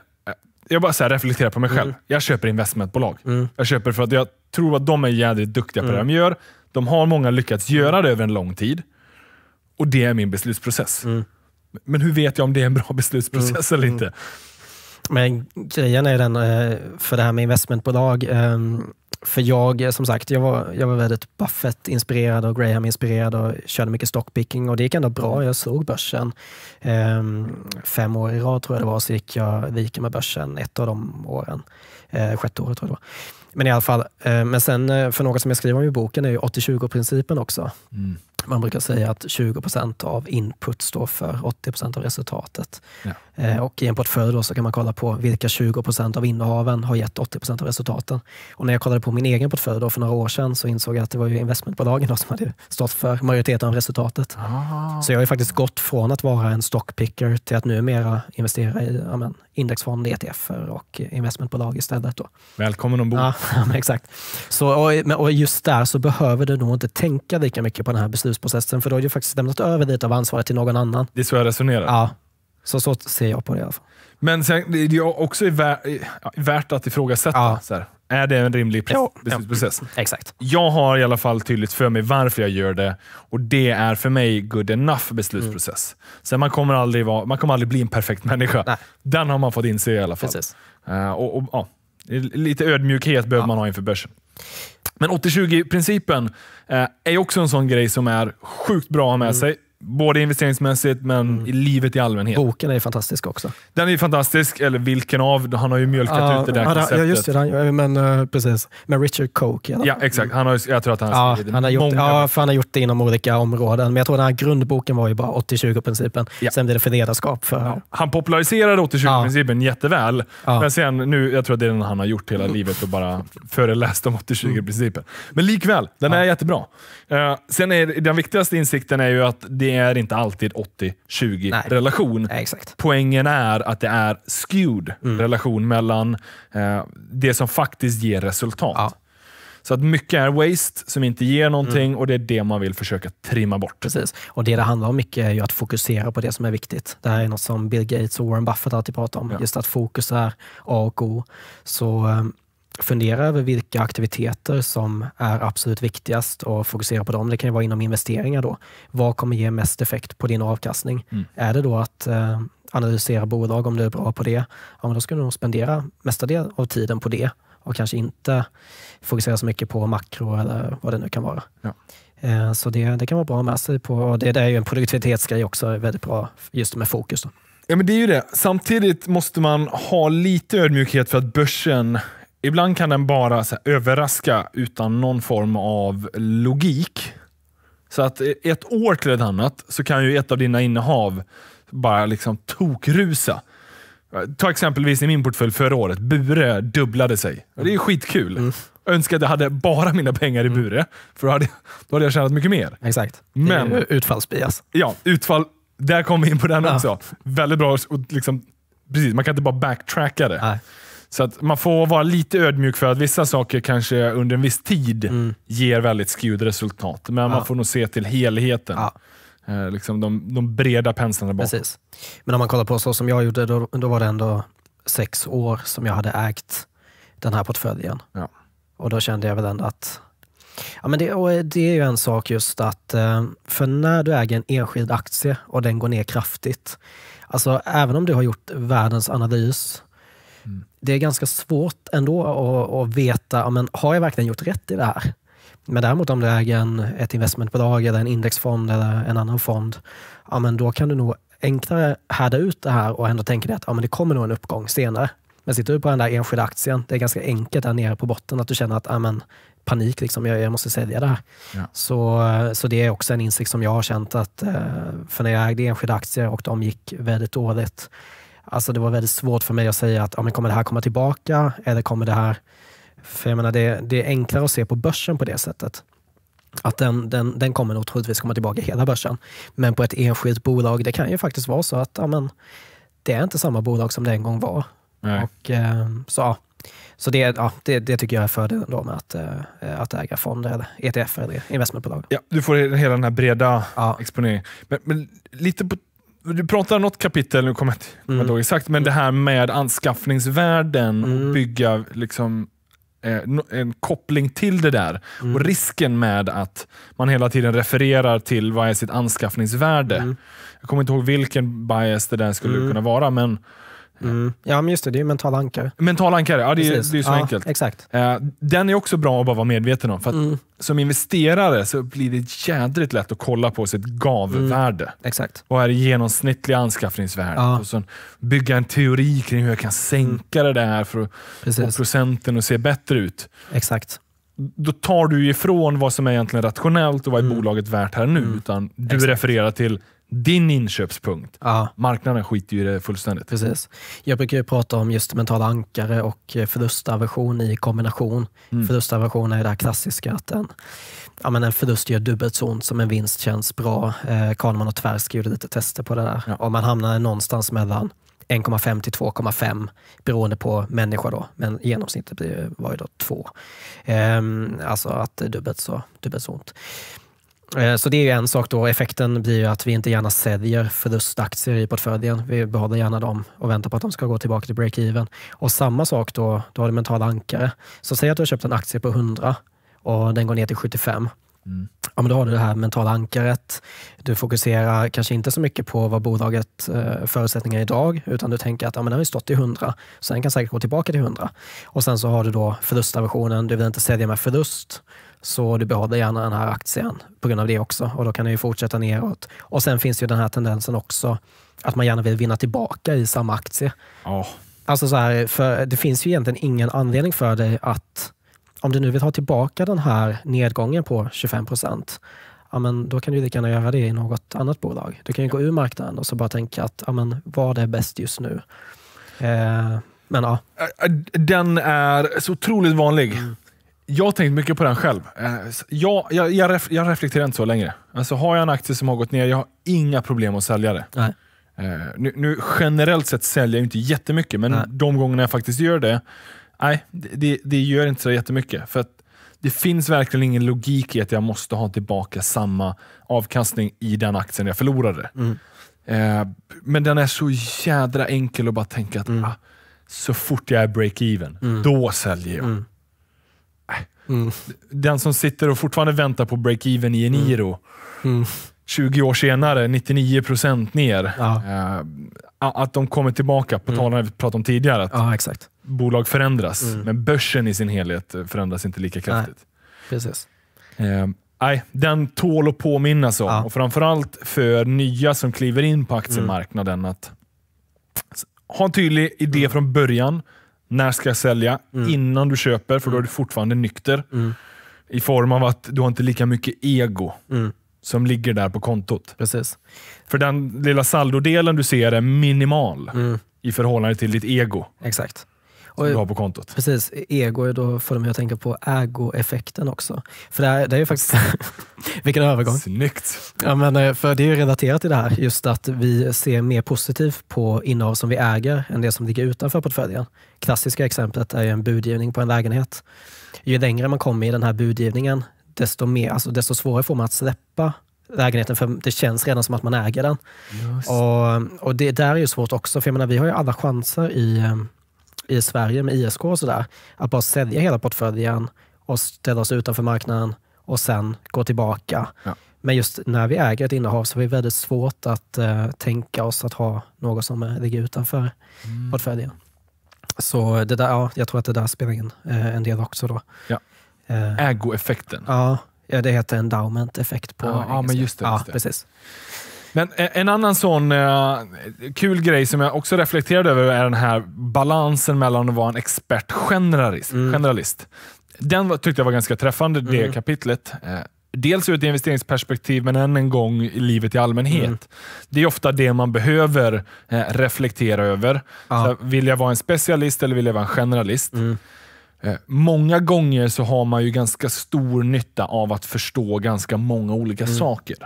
jag bara så reflekterar på mig mm. själv. Mm. Jag köper investmentbolag. Mm. Jag köper för att jag tror att de är jädrigt duktiga på mm. det de gör. De har många lyckats göra det över en lång tid. Och det är min beslutsprocess. Mm. Men hur vet jag om det är en bra beslutsprocess mm. eller inte? Men grejen är den, eh, för det här med investmentbolag, ehm, för jag, eh, som sagt, jag var, jag var väldigt Buffett-inspirerad och Graham-inspirerad och körde mycket stockpicking och det gick ändå bra. Mm. Jag såg börsen. Ehm, fem år i rad tror jag det var, så gick jag viker med börsen ett av de åren. Eh, sjätte året tror jag det var. Men i alla fall, men sen för något som jag skriver om i boken är ju 80-20-principen också. Mm man brukar säga att 20 av input står för 80 av resultatet. Ja. Eh, och I en portfölj då så kan man kolla på vilka 20 av innehaven har gett 80 av resultaten. Och När jag kollade på min egen portfölj då för några år sedan så insåg jag att det var ju investmentbolagen då som hade stått för majoriteten av resultatet. Aha. Så jag har faktiskt gått från att vara en stockpicker till att numera investera i ja, men, indexfonder, ETFer och investmentbolag istället. Då. Välkommen ombord. Ja, ja exakt. Så, och, och just där så behöver du nog inte tänka lika mycket på den här besluts beslutsprocessen för då har ju faktiskt lämnat över lite av ansvaret till någon annan. Det är så jag resonerar? Ja. Så, så ser jag på det i alla fall. Men sen, det är också värt att ifrågasätta. Ja. Så här, är det en rimlig beslutsprocess? Ja, exakt. Jag har i alla fall tydligt för mig varför jag gör det och det är för mig good enough beslutsprocess. Mm. Sen man kommer, aldrig vara, man kommer aldrig bli en perfekt människa. Nej. Den har man fått inse i alla fall. Precis. Uh, och, och, uh, lite ödmjukhet behöver ja. man ha inför börsen. Men 80-20-principen eh, är också en sån grej som är sjukt bra att ha med mm. sig. Både investeringsmässigt, men mm. i livet i allmänhet. Boken är ju fantastisk också. Den är ju fantastisk, eller vilken av? Han har ju mjölkat uh, ut det där han, konceptet. Ja, just det. Han, men, uh, precis. Med Richard Coke. Ja, ja exakt. Han har, jag tror att han har ja, skrivit han har gjort, många. Ja, för han har gjort det inom olika områden. Men jag tror den här grundboken var ju bara 80-20-principen. Ja. Sen blev det för ledarskap. För, ja. Han populariserade 80-20-principen ja. jätteväl, men sen nu, jag tror att det är den han har gjort hela mm. livet och bara föreläst om 80-20-principen. Men likväl, den är jättebra. Uh, sen är den viktigaste insikten är ju att det är inte alltid 80-20 relation. Nej, Poängen är att det är skewed mm. relation mellan eh, det som faktiskt ger resultat. Ja. Så att mycket är waste som inte ger någonting mm. och det är det man vill försöka trimma bort. Precis. Och Det det handlar om mycket är ju att fokusera på det som är viktigt. Det här är något som Bill Gates och Warren Buffett alltid pratar om. Ja. Just att fokus är A och O. Så ehm, fundera över vilka aktiviteter som är absolut viktigast och fokusera på dem. Det kan ju vara inom investeringar då. Vad kommer ge mest effekt på din avkastning? Mm. Är det då att eh, analysera bolag om du är bra på det? Ja, men då ska du nog spendera mesta del av tiden på det och kanske inte fokusera så mycket på makro eller vad det nu kan vara. Ja. Eh, så det, det kan vara bra med sig på. Det, det, är ju en produktivitetsgrej också, väldigt bra just med fokus. Då. Ja, men det är ju det. Samtidigt måste man ha lite ödmjukhet för att börsen ibland kan den bara här, överraska utan någon form av logik. Så att ett år till ett annat så kan ju ett av dina innehav bara liksom tokrusa. Ta exempelvis i min portfölj förra året. Bure dubblade sig. Det är skitkul. Mm. Jag önskar att jag hade bara mina pengar i mm. Bure, för då hade, då hade jag tjänat mycket mer. Exakt. Men, utfallsbias. Ja, utfall. Där kom vi in på den ja. också. Väldigt bra. Och liksom, precis, man kan inte bara backtracka det. Nej. Så att man får vara lite ödmjuk för att vissa saker kanske under en viss tid mm. ger väldigt skewed resultat. Men ja. man får nog se till helheten. Ja. Eh, liksom de, de, breda penslarna bakom. Precis. Men om man kollar på så som jag gjorde, då, då var det ändå sex år som jag hade ägt den här portföljen. Ja. Och då kände jag väl ändå att Ja, men det, det, är ju en sak just att, eh, för när du äger en enskild aktie och den går ner kraftigt, alltså även om du har gjort världens analys det är ganska svårt ändå att, att veta, men har jag verkligen gjort rätt i det här? Men däremot om du äger ett investmentbolag, eller en indexfond eller en annan fond, ja, men då kan du nog enklare härda ut det här och ändå tänka dig att ja, men det kommer nog en uppgång senare. Men sitter du på den där enskilda aktien, det är ganska enkelt där nere på botten att du känner att ja, men, panik, liksom, jag, jag måste sälja det här. Ja. Så, så det är också en insikt som jag har känt att, eh, för när jag ägde enskilda aktier och de gick väldigt dåligt, Alltså det var väldigt svårt för mig att säga att ja, men kommer det här komma tillbaka eller kommer det här... För jag menar, det, det är enklare att se på börsen på det sättet. Att den, den, den kommer nog troligtvis komma tillbaka hela börsen. Men på ett enskilt bolag, det kan ju faktiskt vara så att ja, men, det är inte samma bolag som det en gång var. Nej. Och, eh, så ja. Så det, ja, det, det, tycker jag är fördelen då med att, eh, att äga fonder, eller ETF eller investmentbolag. Ja, du får hela den här breda ja. exponeringen. Men, men, lite på du pratar något kapitel, nu kommer jag inte mm. exakt, men det här med anskaffningsvärden mm. och bygga liksom, eh, en koppling till det där. Mm. Och risken med att man hela tiden refererar till vad är sitt anskaffningsvärde. Mm. Jag kommer inte ihåg vilken bias det där skulle mm. kunna vara, men Mm. Ja, men just det. Det är ju mental ankare. Mental ankare, ja, det, är, det är så ja, enkelt. Exakt. Eh, den är också bra att bara vara medveten om. För mm. Som investerare så blir det jädrigt lätt att kolla på sitt GAV-värde. Mm. Exakt. Vad är det genomsnittliga anskaffningsvärdet? Ja. Och sen bygga en teori kring hur jag kan sänka mm. det där för att få procenten att se bättre ut. Exakt då tar du ifrån vad som är egentligen rationellt och vad är mm. bolaget värt här nu. Mm. Utan du Exakt. refererar till din inköpspunkt. Aha. Marknaden skiter ju i det fullständigt. Precis. Jag brukar ju prata om just mentala ankare och eh, förlustaversion i kombination. Mm. Förlustaversion är det här klassiska att en, ja, men en förlust gör dubbelt så ont som en vinst känns bra. Eh, Kahneman och Tversky gjorde lite tester på det där. Ja. Och man hamnar någonstans mellan 1,5 till 2,5 beroende på människa då, men genomsnittet var ju då 2. Ehm, alltså att dubbelt så, dubbelt så ont. Eh, så det är ju en sak då. Effekten blir ju att vi inte gärna säljer förlustaktier i portföljen. Vi behåller gärna dem och väntar på att de ska gå tillbaka till break-even. Och samma sak då, du har det mentala ankare. Så säg att du har köpt en aktie på 100 och den går ner till 75. Mm. Ja, men då har du det här mentala ankaret. Du fokuserar kanske inte så mycket på vad bolaget eh, förutsättningar är idag, utan du tänker att ja, men den har ju stått i 100, så den kan säkert gå tillbaka till 100. Och sen så har du då förlustaversionen. Du vill inte sälja med förlust så du behåller gärna den här aktien på grund av det också och då kan den ju fortsätta neråt. Och sen finns ju den här tendensen också att man gärna vill vinna tillbaka i samma aktie. Oh. Alltså så här, för det finns ju egentligen ingen anledning för dig att, om du nu vill ha tillbaka den här nedgången på 25 procent, ja, då kan du lika gärna göra det i något annat bolag. Du kan ju gå ur marknaden och så bara tänka att ja, men, vad är bäst just nu? Eh, men ja. Den är så otroligt vanlig. Mm jag har tänkt mycket på den själv. Eh, jag, jag, jag, ref, jag, reflekterar inte så längre. Alltså har jag en aktie som har gått ner, jag har inga problem att sälja det. Nej. Eh, nu, nu, generellt sett säljer jag inte jättemycket, men nej. de gångerna jag faktiskt gör det, nej, det, det gör inte så jättemycket. För det finns verkligen ingen logik i att jag måste ha tillbaka samma avkastning i den aktien jag förlorade. Mm. Eh, men den är så jädra enkel att bara tänka att mm. ah, så fort jag är break-even, mm. då säljer jag. Mm. Mm. Den som sitter och fortfarande väntar på break-even i en Iro. Mm. 20 mm. år senare, 99 ner. Ja. Eh, att de kommer tillbaka, på mm. tal om det vi pratade om tidigare. Att ja, exakt. Bolag förändras, men börsen i sin helhet eh, förändras inte lika kraftigt. Nej. Precis. Eh, nej, den tål att påminnas om. Ja. Och framförallt för nya som kliver in på aktiemarknaden. att ha en tydlig idé mm. från början. När ska jag sälja? Mm. Innan du köper, för då är du fortfarande nykter. Mm. I form av att du har inte lika mycket ego mm. som ligger där på kontot. Precis. För den lilla saldodelen du ser är minimal mm. i förhållande till ditt ego. Exakt. Och, du har på kontot. Precis, ego, då får det mig att tänka på ägoeffekten också. För det, här, det är ju faktiskt, vilken övergång. Snyggt! Ja, men, eh, för det är ju relaterat till det här, just att vi ser mer positivt på innehav som vi äger än det som ligger utanför portföljen. Klassiska exemplet är ju en budgivning på en lägenhet. Ju längre man kommer i den här budgivningen, desto, mer, alltså, desto svårare får man att släppa lägenheten för det känns redan som att man äger den. Just. Och, och Det där är ju svårt också, för jag menar, vi har ju alla chanser i eh, i Sverige med ISK och sådär, att bara sälja hela portföljen och ställa oss utanför marknaden och sen gå tillbaka. Ja. Men just när vi äger ett innehav så är det väldigt svårt att eh, tänka oss att ha något som eh, ligger utanför mm. portföljen. Så det där, ja, jag tror att det där spelar in eh, en del också. Då. Ja. Eh, Ägoeffekten. Ja, det heter endowment-effekt på ja, engelska. Ja, men just det. just det. Precis. Men eh, en annan sån eh, kul grej som jag också reflekterade över är den här balansen mellan att vara en expert generalist. Mm. generalist. Den var, tyckte jag var ganska träffande, det mm. kapitlet. Eh, dels ur ett investeringsperspektiv, men än en gång i livet i allmänhet. Mm. Det är ofta det man behöver eh, reflektera över. Ah. Så, vill jag vara en specialist eller vill jag vara en generalist? Mm. Eh, många gånger så har man ju ganska stor nytta av att förstå ganska många olika mm. saker.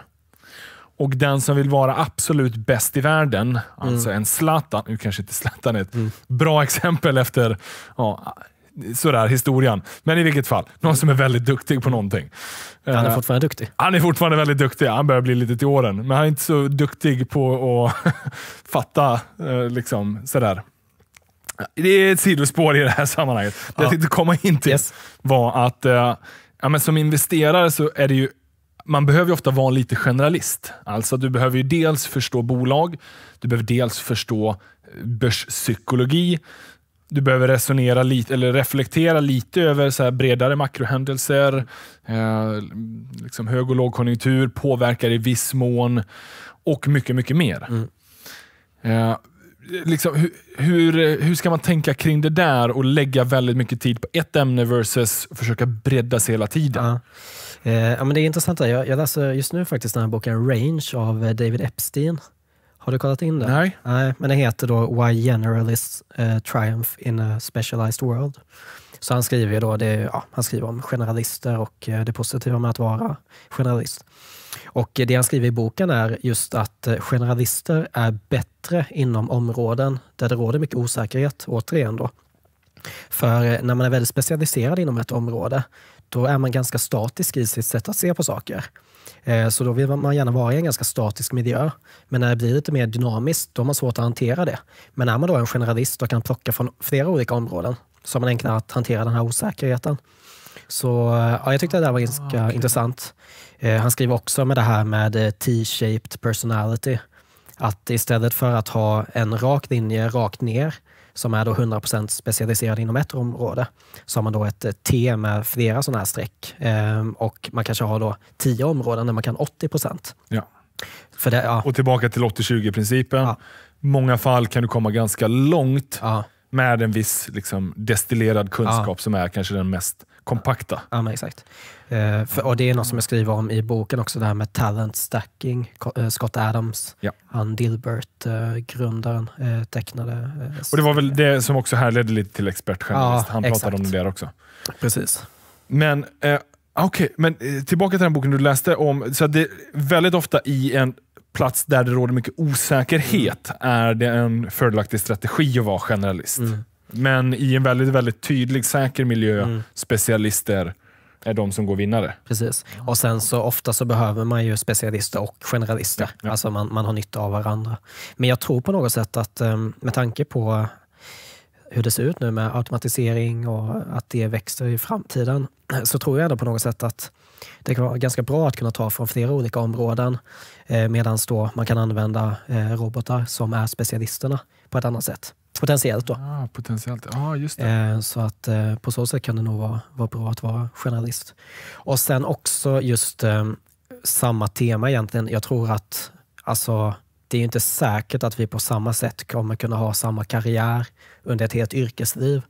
Och den som vill vara absolut bäst i världen, alltså mm. en Zlatan, nu kanske inte Zlatan är ett mm. bra exempel efter ja, sådär historien. Men i vilket fall, någon som är väldigt duktig på någonting. Han är eh, fortfarande duktig. Han är fortfarande väldigt duktig. Han börjar bli lite till åren, men han är inte så duktig på att fatta eh, liksom, sådär. Det är ett sidospår i det här sammanhanget. Det jag tänkte komma in till yes. var att eh, ja, men som investerare så är det ju man behöver ofta vara lite generalist. Alltså du behöver dels förstå bolag, du behöver dels förstå eh, börspsykologi, du behöver resonera lite, eller reflektera lite över så bredare makrohändelser, eh, liksom hög och lågkonjunktur påverkar i viss mån och mycket, mycket mer. Mm. Eh, liksom, hur, hur, hur ska man tänka kring det där och lägga väldigt mycket tid på ett ämne versus försöka bredda sig hela tiden? Mm. Eh, ja, men det är intressant. Jag, jag läser just nu faktiskt den här boken Range av eh, David Epstein. Har du kollat in den? Nej. Nej men den heter då Why Generalists uh, Triumph in a Specialized World. Så han skriver, då det, ja, han skriver om generalister och eh, det positiva med att vara generalist. Och det han skriver i boken är just att generalister är bättre inom områden där det råder mycket osäkerhet, återigen. Då. För när man är väldigt specialiserad inom ett område då är man ganska statisk i sitt sätt att se på saker. Eh, så då vill man gärna vara i en ganska statisk miljö. Men när det blir lite mer dynamiskt, då har man svårt att hantera det. Men är man då en generalist och kan plocka från flera olika områden, så har man enklare att hantera den här osäkerheten. Så eh, ja, jag tyckte det där var ganska ah, okay. intressant. Eh, han skriver också med det här med T-shaped personality, att istället för att ha en rak linje rakt ner, som är då 100 specialiserad inom ett område, så har man då ett eh, T med flera sådana här streck. Ehm, och man kanske har då 10 områden där man kan 80 ja. Det, ja. Och tillbaka till 80-20-principen. Ja. många fall kan du komma ganska långt ja. med en viss liksom, destillerad kunskap som är kanske den mest kompakta. Ja, men exakt. Eh, för, och Det är något som jag skriver om i boken också, det här med talent stacking. Eh, Scott Adams, ja. han Dilbert-grundaren, eh, eh, tecknade... Eh, och Det var väl det som också härledde lite till expertjournalist. Ja, han pratade exakt. om det där också. Precis. Men eh, ah, okay. men tillbaka till den boken du läste om. Så det, väldigt ofta i en plats där det råder mycket osäkerhet mm. är det en fördelaktig strategi att vara generalist. Mm. Men i en väldigt, väldigt tydlig, säker miljö, mm. specialister, är de som går vinnare. Precis. Och sen så ofta så behöver man ju specialister och generalister. Ja, ja. Alltså man, man har nytta av varandra. Men jag tror på något sätt att ehm, med tanke på hur det ser ut nu med automatisering och att det växer i framtiden så tror jag ändå på något sätt att det kan vara ganska bra att kunna ta från flera olika områden eh, medan då man kan använda eh, robotar som är specialisterna på ett annat sätt. Potentiellt då. Ah, potentiellt. Ah, just eh, så att eh, på så sätt kan det nog vara, vara bra att vara generalist. Och sen också just eh, samma tema egentligen. Jag tror att alltså, det är ju inte säkert att vi på samma sätt kommer kunna ha samma karriär under ett helt yrkesliv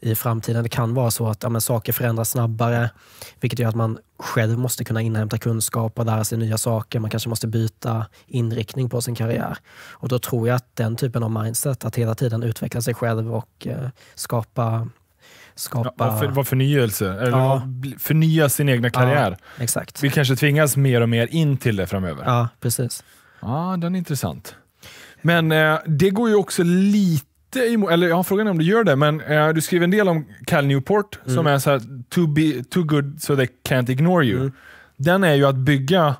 i framtiden. Det kan vara så att ja, saker förändras snabbare, vilket gör att man själv måste kunna inhämta kunskap och lära sig nya saker. Man kanske måste byta inriktning på sin karriär. Och då tror jag att den typen av mindset, att hela tiden utveckla sig själv och eh, skapa skapa... Ja, för, vad förnyelse, eller ja. förnya sin egna karriär. Ja, exakt. Vi kanske tvingas mer och mer in till det framöver. Ja, precis. Ja, ah, den är intressant. Men eh, det går ju också lite emot, eller ja, frågan är om det gör det, men eh, du skriver en del om Cal Newport mm. som är så här, too, be, too good so they can't ignore you. Mm. Den är ju att bygga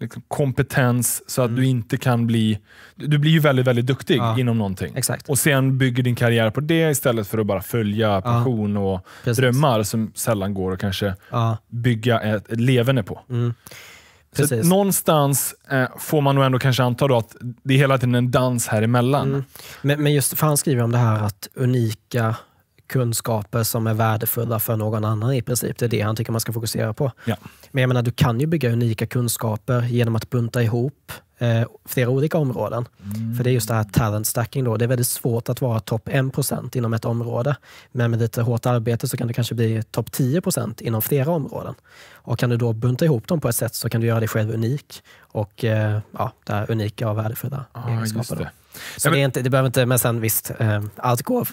liksom, kompetens så att mm. du inte kan bli... Du blir ju väldigt, väldigt duktig ja. inom någonting. Exakt. Och sen bygger din karriär på det istället för att bara följa passion ja. och Precis. drömmar som sällan går att kanske ja. bygga ett, ett leverne på. Mm. Precis. Så någonstans eh, får man nog ändå kanske anta då att det är hela tiden en dans här emellan. Mm. Men, men just, för han skriver om det här att unika kunskaper som är värdefulla för någon annan i princip. Det är det han tycker man ska fokusera på. Ja. Men jag menar, du kan ju bygga unika kunskaper genom att bunta ihop eh, flera olika områden. Mm. För det är just det här talent stacking då. Det är väldigt svårt att vara topp 1% inom ett område. Men med lite hårt arbete så kan du kanske bli topp 10% inom flera områden. Och kan du då bunta ihop dem på ett sätt så kan du göra dig själv unik. Och eh, ja, det här unika och värdefulla ah, egenskaper. Så men, det, inte, det, behöver inte, men sen visst, eh, allt går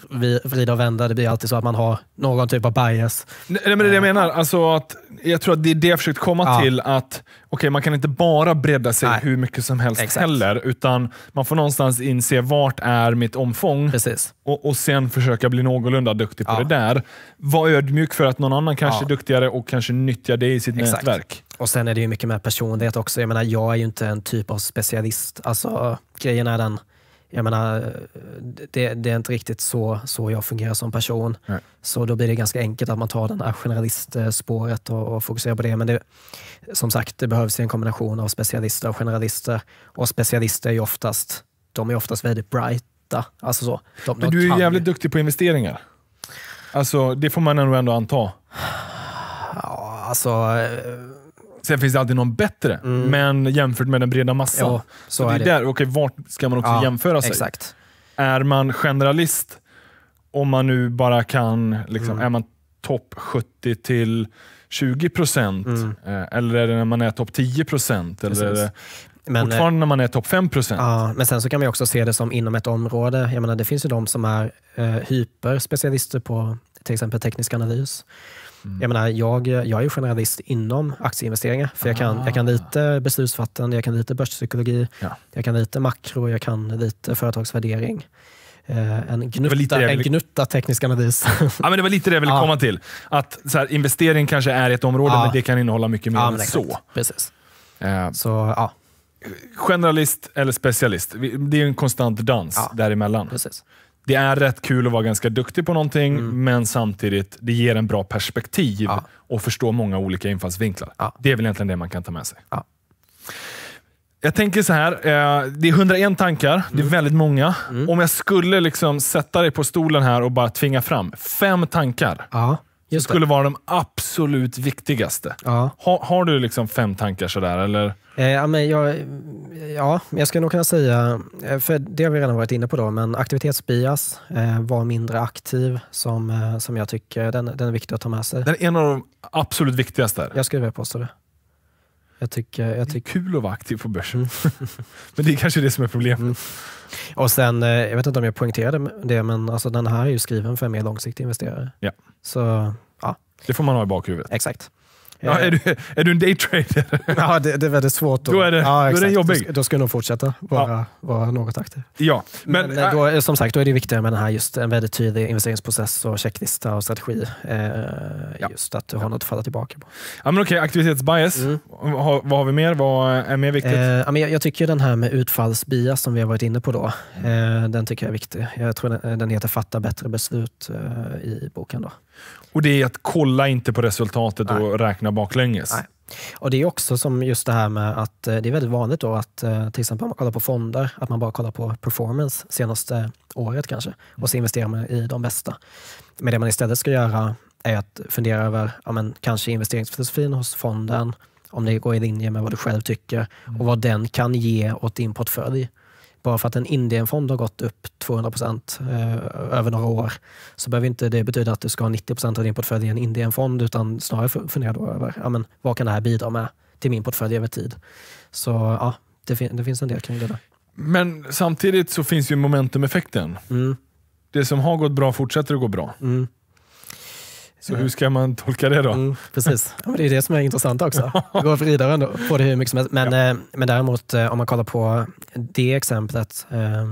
vrida och vända. Det blir alltid så att man har någon typ av bias. Nej, men det är det jag eh. menar. Alltså att, jag tror att det är det jag försökt komma ja. till. att okay, Man kan inte bara bredda sig Nej. hur mycket som helst Exakt. heller, utan man får någonstans inse vart är mitt omfång Precis. Och, och sen försöka bli någorlunda duktig på ja. det där. Var ödmjuk för att någon annan kanske ja. är duktigare och kanske nyttjar det i sitt Exakt. nätverk. Och sen är det ju mycket med personlighet också. Jag menar, jag är ju inte en typ av specialist. Alltså, grejen är den jag menar, det, det, är inte riktigt så, så jag fungerar som person. Nej. Så då blir det ganska enkelt att man tar den här generalistspåret och, och fokuserar på det. Men det, som sagt, det behövs en kombination av specialister och generalister. Och specialister är ju oftast, de är oftast väldigt brighta. Alltså så. De, Men du är jävligt ju. duktig på investeringar. Alltså, det får man nog ändå anta. Ja, alltså eh, Sen finns det alltid någon bättre, mm. men jämfört med den breda massan. Ja, så, så det är det. där, okay, vart ska man också ja, jämföra sig? Exakt. Är man generalist, om man nu bara kan, liksom, mm. är man topp 70 till 20 procent? Mm. Eh, eller är det när man är topp 10 procent? Eller men, eh, fortfarande när man är topp 5 procent? Ja, men sen så kan man också se det som inom ett område. Jag menar, det finns ju de som är eh, hyperspecialister på till exempel teknisk analys. Mm. Jag menar, jag, jag är generalist inom aktieinvesteringar. För jag, kan, jag kan ah. lite beslutsfattande, jag kan lite börspsykologi, ja. jag kan lite makro, jag kan lite företagsvärdering. Eh, en, gnutta, en gnutta teknisk analys. ja, men det var lite det jag ville komma till. Att så här, investering kanske är ett område, ah. men det kan innehålla mycket mer än så. Precis. Eh. Så, ja. Generalist eller specialist, det är en konstant dans ja, däremellan. Precis det är rätt kul att vara ganska duktig på någonting, mm. men samtidigt det ger en bra perspektiv ja. och förstå många olika infallsvinklar. Ja. Det är väl egentligen det man kan ta med sig. Ja. Jag tänker så här, eh, det är 101 tankar, mm. det är mm. väldigt många. Mm. Om jag skulle liksom sätta dig på stolen här och bara tvinga fram fem tankar. Ja som skulle vara de absolut viktigaste. Ja. Ha, har du liksom fem tankar sådär? Eller? Eh, ja, men jag, ja, jag skulle nog kunna säga, eh, för det har vi redan varit inne på, då, men aktivitetsbias, eh, var mindre aktiv, som, eh, som jag tycker den, den är viktig att ta med sig. Den är en av de absolut viktigaste? Jag skulle vilja påstå det. Jag tycker, jag tycker... Det är kul att vara aktiv på börsen. Mm. men det är kanske det som är problemet. Mm. Och sen, eh, jag vet inte om jag poängterade det, men alltså den här är ju skriven för en mer långsiktig investerare. Ja. Så, ja. Det får man ha i bakhuvudet. Exakt. Ja, eh. är, du, är du en daytrader? Ja, det, det är väldigt svårt. Då, då är, det, ja, då är det jobbig. Då, då ska jag nog fortsätta vara, ja. vara något aktiv. Ja, men, men eh, då, eh, som sagt, då är det viktigare med den här just en väldigt tydlig investeringsprocess och checklista och strategi. Eh, ja. Just att du har något att falla tillbaka på. Ja, men okej, aktivitetsbias. Mm. Ha, vad har vi mer? Vad är mer viktigt? Eh, ja, men jag, jag, tycker den här med utfallsbias som vi har varit inne på då, mm. eh, den tycker jag är viktig. Jag tror den, den heter Fatta bättre beslut i boken. då. Och det är att kolla inte på resultatet Nej. och räkna baklänges. Nej. Och Det är också som just det här med att eh, det är väldigt vanligt då att eh, till exempel om man kollar på fonder, att man bara kollar på performance senaste året kanske och så investerar man i de bästa. Men det man istället ska göra är att fundera över ja, men, kanske investeringsfilosofin hos fonden, om det går i linje med vad du själv tycker och vad den kan ge åt din portfölj bara för att en Indienfond har gått upp 200 procent eh, över några år så behöver inte det betyda att du ska ha 90 av din portfölj i en Indienfond utan snarare fundera då över ja, men, vad kan det här bidra med till min portfölj över tid. Så ja, det, fin det finns en del kring det där. Men samtidigt så finns ju momentumeffekten. Mm. Det som har gått bra fortsätter att gå bra. Mm. Så hur ska man tolka det då? Mm, precis, ja, det är det som är intressant också. Det går att vrida på det hur mycket som helst. Men, ja. Eh, men däremot eh, om man kollar på det exemplet. Eh,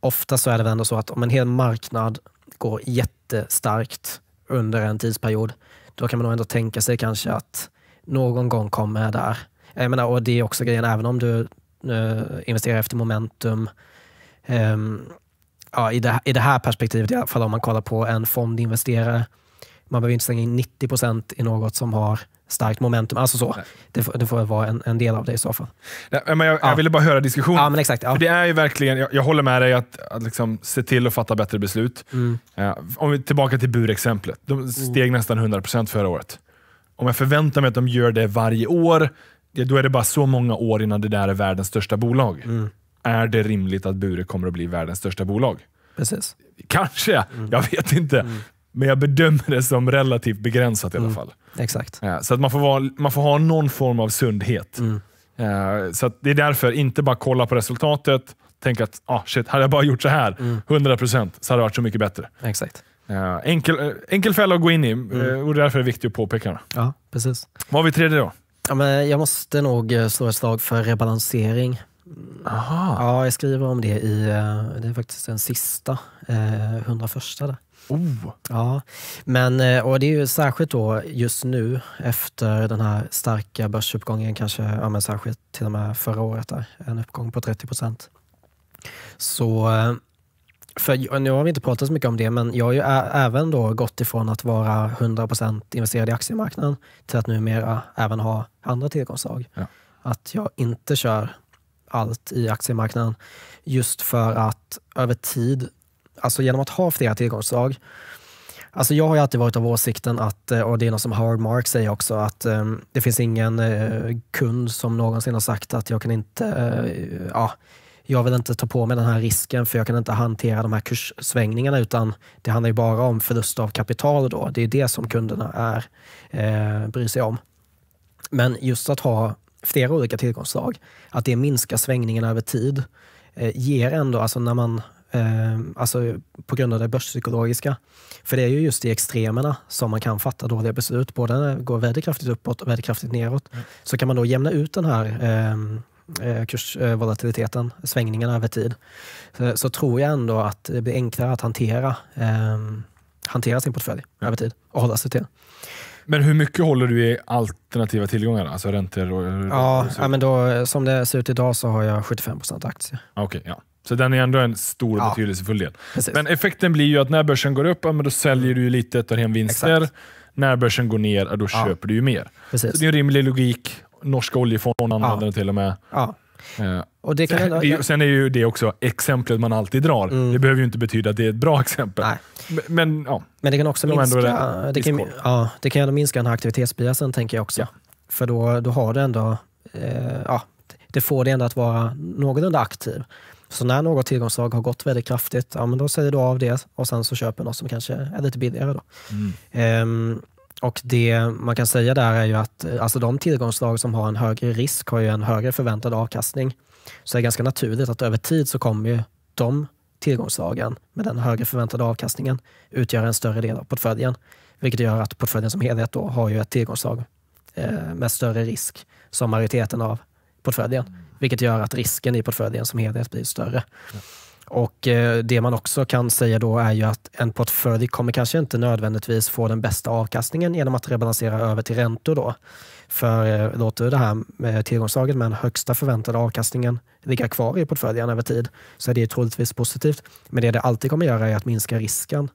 ofta så är det väl ändå så att om en hel marknad går jättestarkt under en tidsperiod, då kan man nog ändå tänka sig kanske att någon gång kommer där. Jag menar, och det är också grejen, även om du eh, investerar efter momentum, eh, ja, i, det, i det här perspektivet i alla fall, om man kollar på en fondinvesterare, man behöver inte stänga in 90 procent i något som har starkt momentum. Alltså så. Det får, det, får vara en, en, del av det i så fall. Nej, men jag, ja. jag ville bara höra diskussionen. Ja, men exakt, ja. För det är ju verkligen, jag, jag håller med dig att, att liksom se till att fatta bättre beslut. Mm. Ja, om vi tillbaka till burexemplet. De mm. steg mm. nästan 100% förra året. Om jag förväntar mig att de gör det varje år, då är det bara så många år innan det där är världens största bolag. Mm. Är det rimligt att Bure kommer att bli världens största bolag? Precis. Kanske, mm. jag vet inte. Mm. Men jag bedömer det som relativt begränsat i alla mm. fall. Mm, exakt. Ja, eh, så att man får, vara, man får ha någon form av sundhet. Mm. Uh, så det är därför, inte bara kolla på resultatet, tänka att ah, shit, hade jag bara gjort så här, mm. 100% så hade det varit så mycket bättre. Exakt. Uh, enkel, enkel fälla att gå in i mm. och därför är det viktigt att påpeka Ja, precis. Vad har vi tredje då? Ja, men jag måste nog slå ett slag för rebalansering. Aha. Ja, jag skriver om det i, det är faktiskt den sista, 101 där. Oh. Ja, men eh, och det är ju särskilt då just nu efter den här starka börsuppgången, kanske ja, men särskilt till och med förra året, där, en uppgång på 30 procent. Eh, för nu har vi inte pratat så mycket om det, men jag har ju även då gått ifrån att vara 100% investerad i aktiemarknaden till att numera även ha andra tillgångsslag. Ja. Att jag inte kör allt i aktiemarknaden just för att över tid alltså genom att ha flera tillgångsslag. Alltså jag har alltid varit av åsikten att, eh, och det är något som Howard Mark säger också, att um, det finns ingen uh, kund som någonsin har sagt att jag kan inte, uh, ja, jag vill inte ta på mig den här risken för jag kan inte hantera de här kurssvängningarna utan det handlar ju bara om förlust av kapital då. Det är det som kunderna är, eh, bryr sig om. Men just att ha flera olika tillgångsslag, att det minskar svängningarna över tid, ger ändå, alltså när man Ehm, alltså på grund av det börspsykologiska. För det är ju just i extremerna som man kan fatta dåliga beslut. Både när det går väldigt kraftigt uppåt och väldigt kraftigt neråt. Mm. Så kan man då jämna ut den här ehm, eh, kursvolatiliteten, eh, svängningarna över tid. Så, så, tror jag ändå att det blir enklare att hantera, eh, hantera sin portfölj mm. över tid och hålla sig till. Men hur mycket håller du i alternativa tillgångar? Alltså räntor? Och, ja, ja, men då, som det ser ut idag så har jag 75 aktier. Okay, ja. Så den är ändå en stor och ja. betydelsefull del. Precis. Men effekten blir ju att när börsen går upp, då säljer du lite och tar hem vinster. Exakt. När börsen går ner, då ja. köper du ju mer. Precis. Så det är en rimlig logik. Norska oljefonden använder ja. det till och med. Ja. Eh. Och det kan ändå, Sen är ju det också exemplet man alltid drar. Mm. Det behöver ju inte betyda att det är ett bra exempel. Nej. Men, ja, men det kan också minska, det, det kan, ja, det kan ändå minska den här aktivitetsbiasen, tänker jag också. Ja. För då, då har du ändå... Eh, ja, det får det ändå att vara någorlunda aktiv. Så när något tillgångsslag har gått väldigt kraftigt, ja, men då säger du av det och sen så köper något som kanske är lite billigare. Då. Mm. Ehm, och Det man kan säga där är ju att alltså de tillgångsslag som har en högre risk har ju en högre förväntad avkastning. Så det är ganska naturligt att över tid så kommer ju de tillgångsslagen med den högre förväntade avkastningen utgöra en större del av portföljen. Vilket gör att portföljen som helhet då har ju ett tillgångsslag eh, med större risk som majoriteten av portföljen. Vilket gör att risken i portföljen som helhet blir större. Och eh, Det man också kan säga då är ju att en portfölj kommer kanske inte nödvändigtvis få den bästa avkastningen genom att rebalansera över till räntor. Då. För eh, låter det här med eh, tillgångslaget med den högsta förväntade avkastningen ligga kvar i portföljen över tid så är det troligtvis positivt. Men det det alltid kommer göra är att minska risken.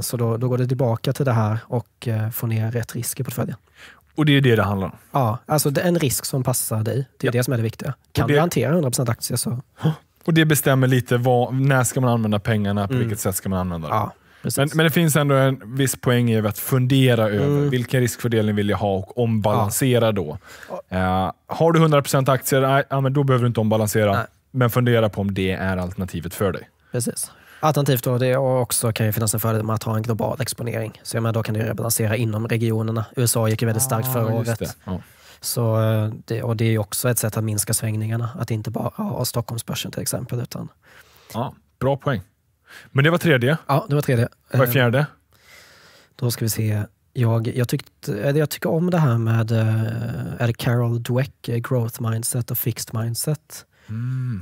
Så då, då går det tillbaka till det här och får ner rätt risk i portföljen. Och det är det det handlar om? Ja, alltså det är en risk som passar dig. Det är ja. det som är det viktiga. Kan det... du hantera 100% aktier så... Och det bestämmer lite vad, när ska man använda pengarna, på mm. vilket sätt ska man använda dem. Ja, men, men, det finns ändå en viss poäng i att fundera mm. över vilken riskfördelning vill jag ha och ombalansera ja. då. Uh, har du 100% aktier, nej, ja, men då behöver du inte ombalansera. Nej. Men fundera på om det är alternativet för dig. Precis. Alternativt då, det också kan ju finnas en fördel med att ha en global exponering. Så jag menar, då kan du rebalansera inom regionerna. USA gick ju väldigt starkt ah, förra året. Ja. Så eh, det, och det är också ett sätt att minska svängningarna. Att inte bara ha Stockholmsbörsen till exempel. Utan... Ja, bra poäng. Men det var tredje. Ja, det var tredje. Vad är eh, fjärde? Då ska vi se. Jag, jag, tyckte, jag tycker om det här med eh, är det Carol Dweck, growth mindset och fixed mindset.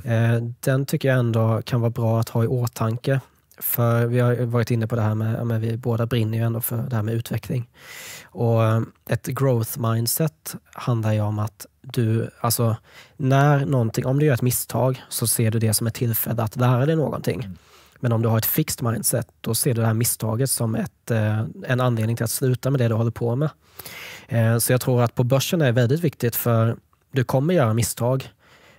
Eh, den tycker jag ändå kan vara bra att ha i åtanke. För vi har varit inne på det här med, men vi båda brinner ju ändå för det här med utveckling. Och eh, ett growth mindset handlar ju om att du, alltså när någonting, om du gör ett misstag så ser du det som ett tillfälle att lära dig någonting. Mm. Men om du har ett fixed mindset, då ser du det här misstaget som ett, eh, en anledning till att sluta med det du håller på med. Så jag tror att på börsen är det väldigt viktigt för du kommer göra misstag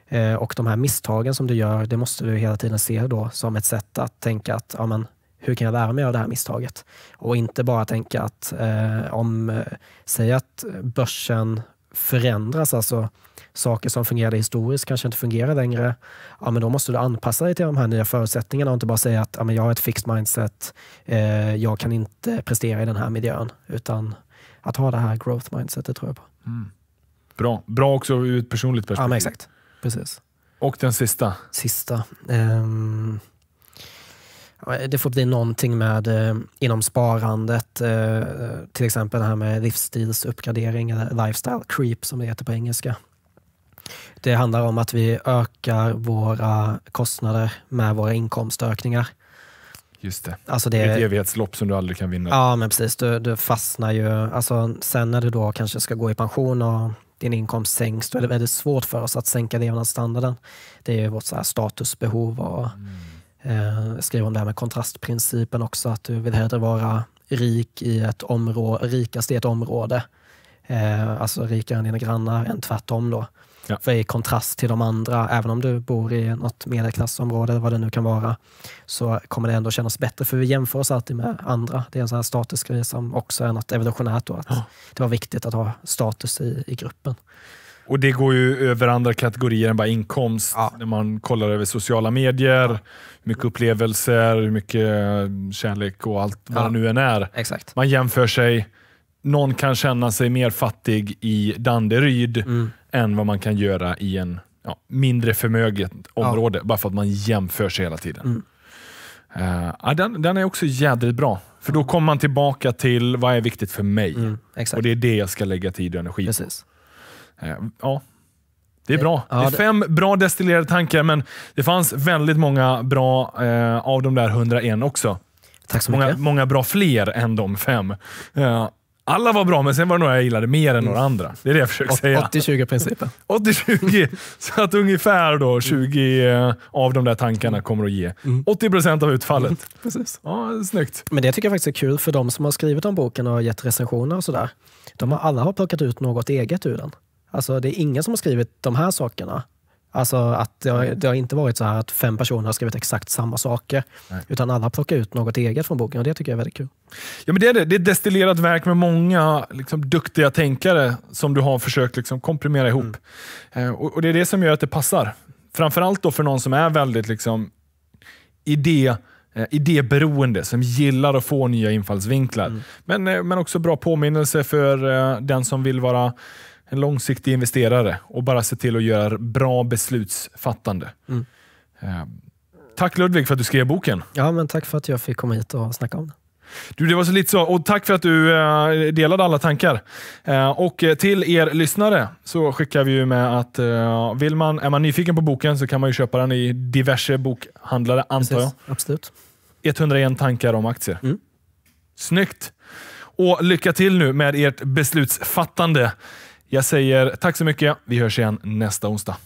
Eh, och de här misstagen som du gör, det måste du hela tiden se då som ett sätt att tänka att ja, men, hur kan jag lära mig av det här misstaget? Och inte bara tänka att eh, om, eh, säg att börsen förändras, alltså saker som fungerade historiskt kanske inte fungerar längre. Ja, men då måste du anpassa dig till de här nya förutsättningarna och inte bara säga att ja, men jag har ett fixed mindset, eh, jag kan inte prestera i den här miljön. Utan att ha det här growth mindsetet tror jag på. Mm. Bra. Bra också ur ett personligt perspektiv. Ja, exakt precis. Och den sista? Sista. Um, det får bli någonting med eh, inom sparandet, eh, eh, till exempel det här med livsstilsuppgradering, eller lifestyle creep som det heter på engelska. Det handlar om att vi ökar våra kostnader med våra inkomstökningar. Just det. Alltså det ett evighetslopp som du aldrig kan vinna. Ja, men precis. Du, du fastnar ju. Alltså, sen när du då kanske ska gå i pension och din inkomst sänks, då är det väldigt svårt för oss att sänka levnadsstandarden. Det är vårt så statusbehov och mm. eh, skriva om det här med kontrastprincipen också, att du vill hellre vara rik i ett område, rikast i ett område, eh, alltså rikare än dina grannar, än tvärtom då. Ja. För i kontrast till de andra, även om du bor i något medelklassområde, vad det nu kan vara, så kommer det ändå kännas bättre. För vi jämför oss alltid med andra. Det är en sån här statusgrej som också är något evolutionärt. Då, att ja. Det var viktigt att ha status i, i gruppen. Och det går ju över andra kategorier än bara inkomst. Ja. När man kollar över sociala medier, hur mycket upplevelser, hur mycket kärlek och allt vad det nu än är. Exakt. Man jämför sig någon kan känna sig mer fattig i Danderyd mm. än vad man kan göra i en ja, mindre förmöget område. Ja. Bara för att man jämför sig hela tiden. Mm. Uh, den, den, är också jädrigt bra. För då kommer man tillbaka till vad är viktigt för mig. Mm, och det är det jag ska lägga tid och energi Precis. på. Uh, eh, ja. Det är bra. det är fem bra destillerade tankar, men det fanns väldigt många bra uh, av de där 101 också. Tack så mycket. Många bra fler än de fem. Alla var bra, men sen var det några jag gillade mer än några mm. andra. Det är det jag försöker säga. 80-20-principen. 80-20. Så att ungefär då 20 eh, av de där tankarna mm. kommer att ge 80 mm. procent av utfallet. precis. Ja, snyggt. Men det tycker jag faktiskt är kul för de som har skrivit om boken och gett recensioner och sådär. De har alla har plockat ut något eget ur den. Alltså det är ingen som har skrivit de här sakerna Alltså att det har, mm. det har, inte varit så här att fem personer har skrivit exakt samma saker. Nej. Utan alla plockar ut något eget från boken och det tycker jag är väldigt kul. Ja, men det är det. Det är ett destillerat verk med många liksom, duktiga tänkare som du har försökt liksom, komprimera ihop. Mm. Eh, och, och, Det är det som gör att det passar. Framförallt då för någon som är väldigt liksom, idé eh, idéberoende som gillar att få nya infallsvinklar. Mm. Men, eh, men också bra påminnelse för eh, den som vill vara en långsiktig investerare och bara se till att göra bra beslutsfattande. Mm. Ehm, tack Ludvig för att du skrev boken. Ja, men tack för att jag fick komma hit och snacka om det. Du, det var så lite så. Och tack för att du eh, delade alla tankar. Ehm, och eh, till er lyssnare så skickar vi ju med att eh, vill man, är man nyfiken på boken så kan man ju köpa den i diverse bokhandlare, antar jag. Absolut. 101 tankar om aktier. Mm. Snyggt! Och lycka till nu med ert beslutsfattande. Jag säger tack så mycket. Vi hörs igen nästa onsdag.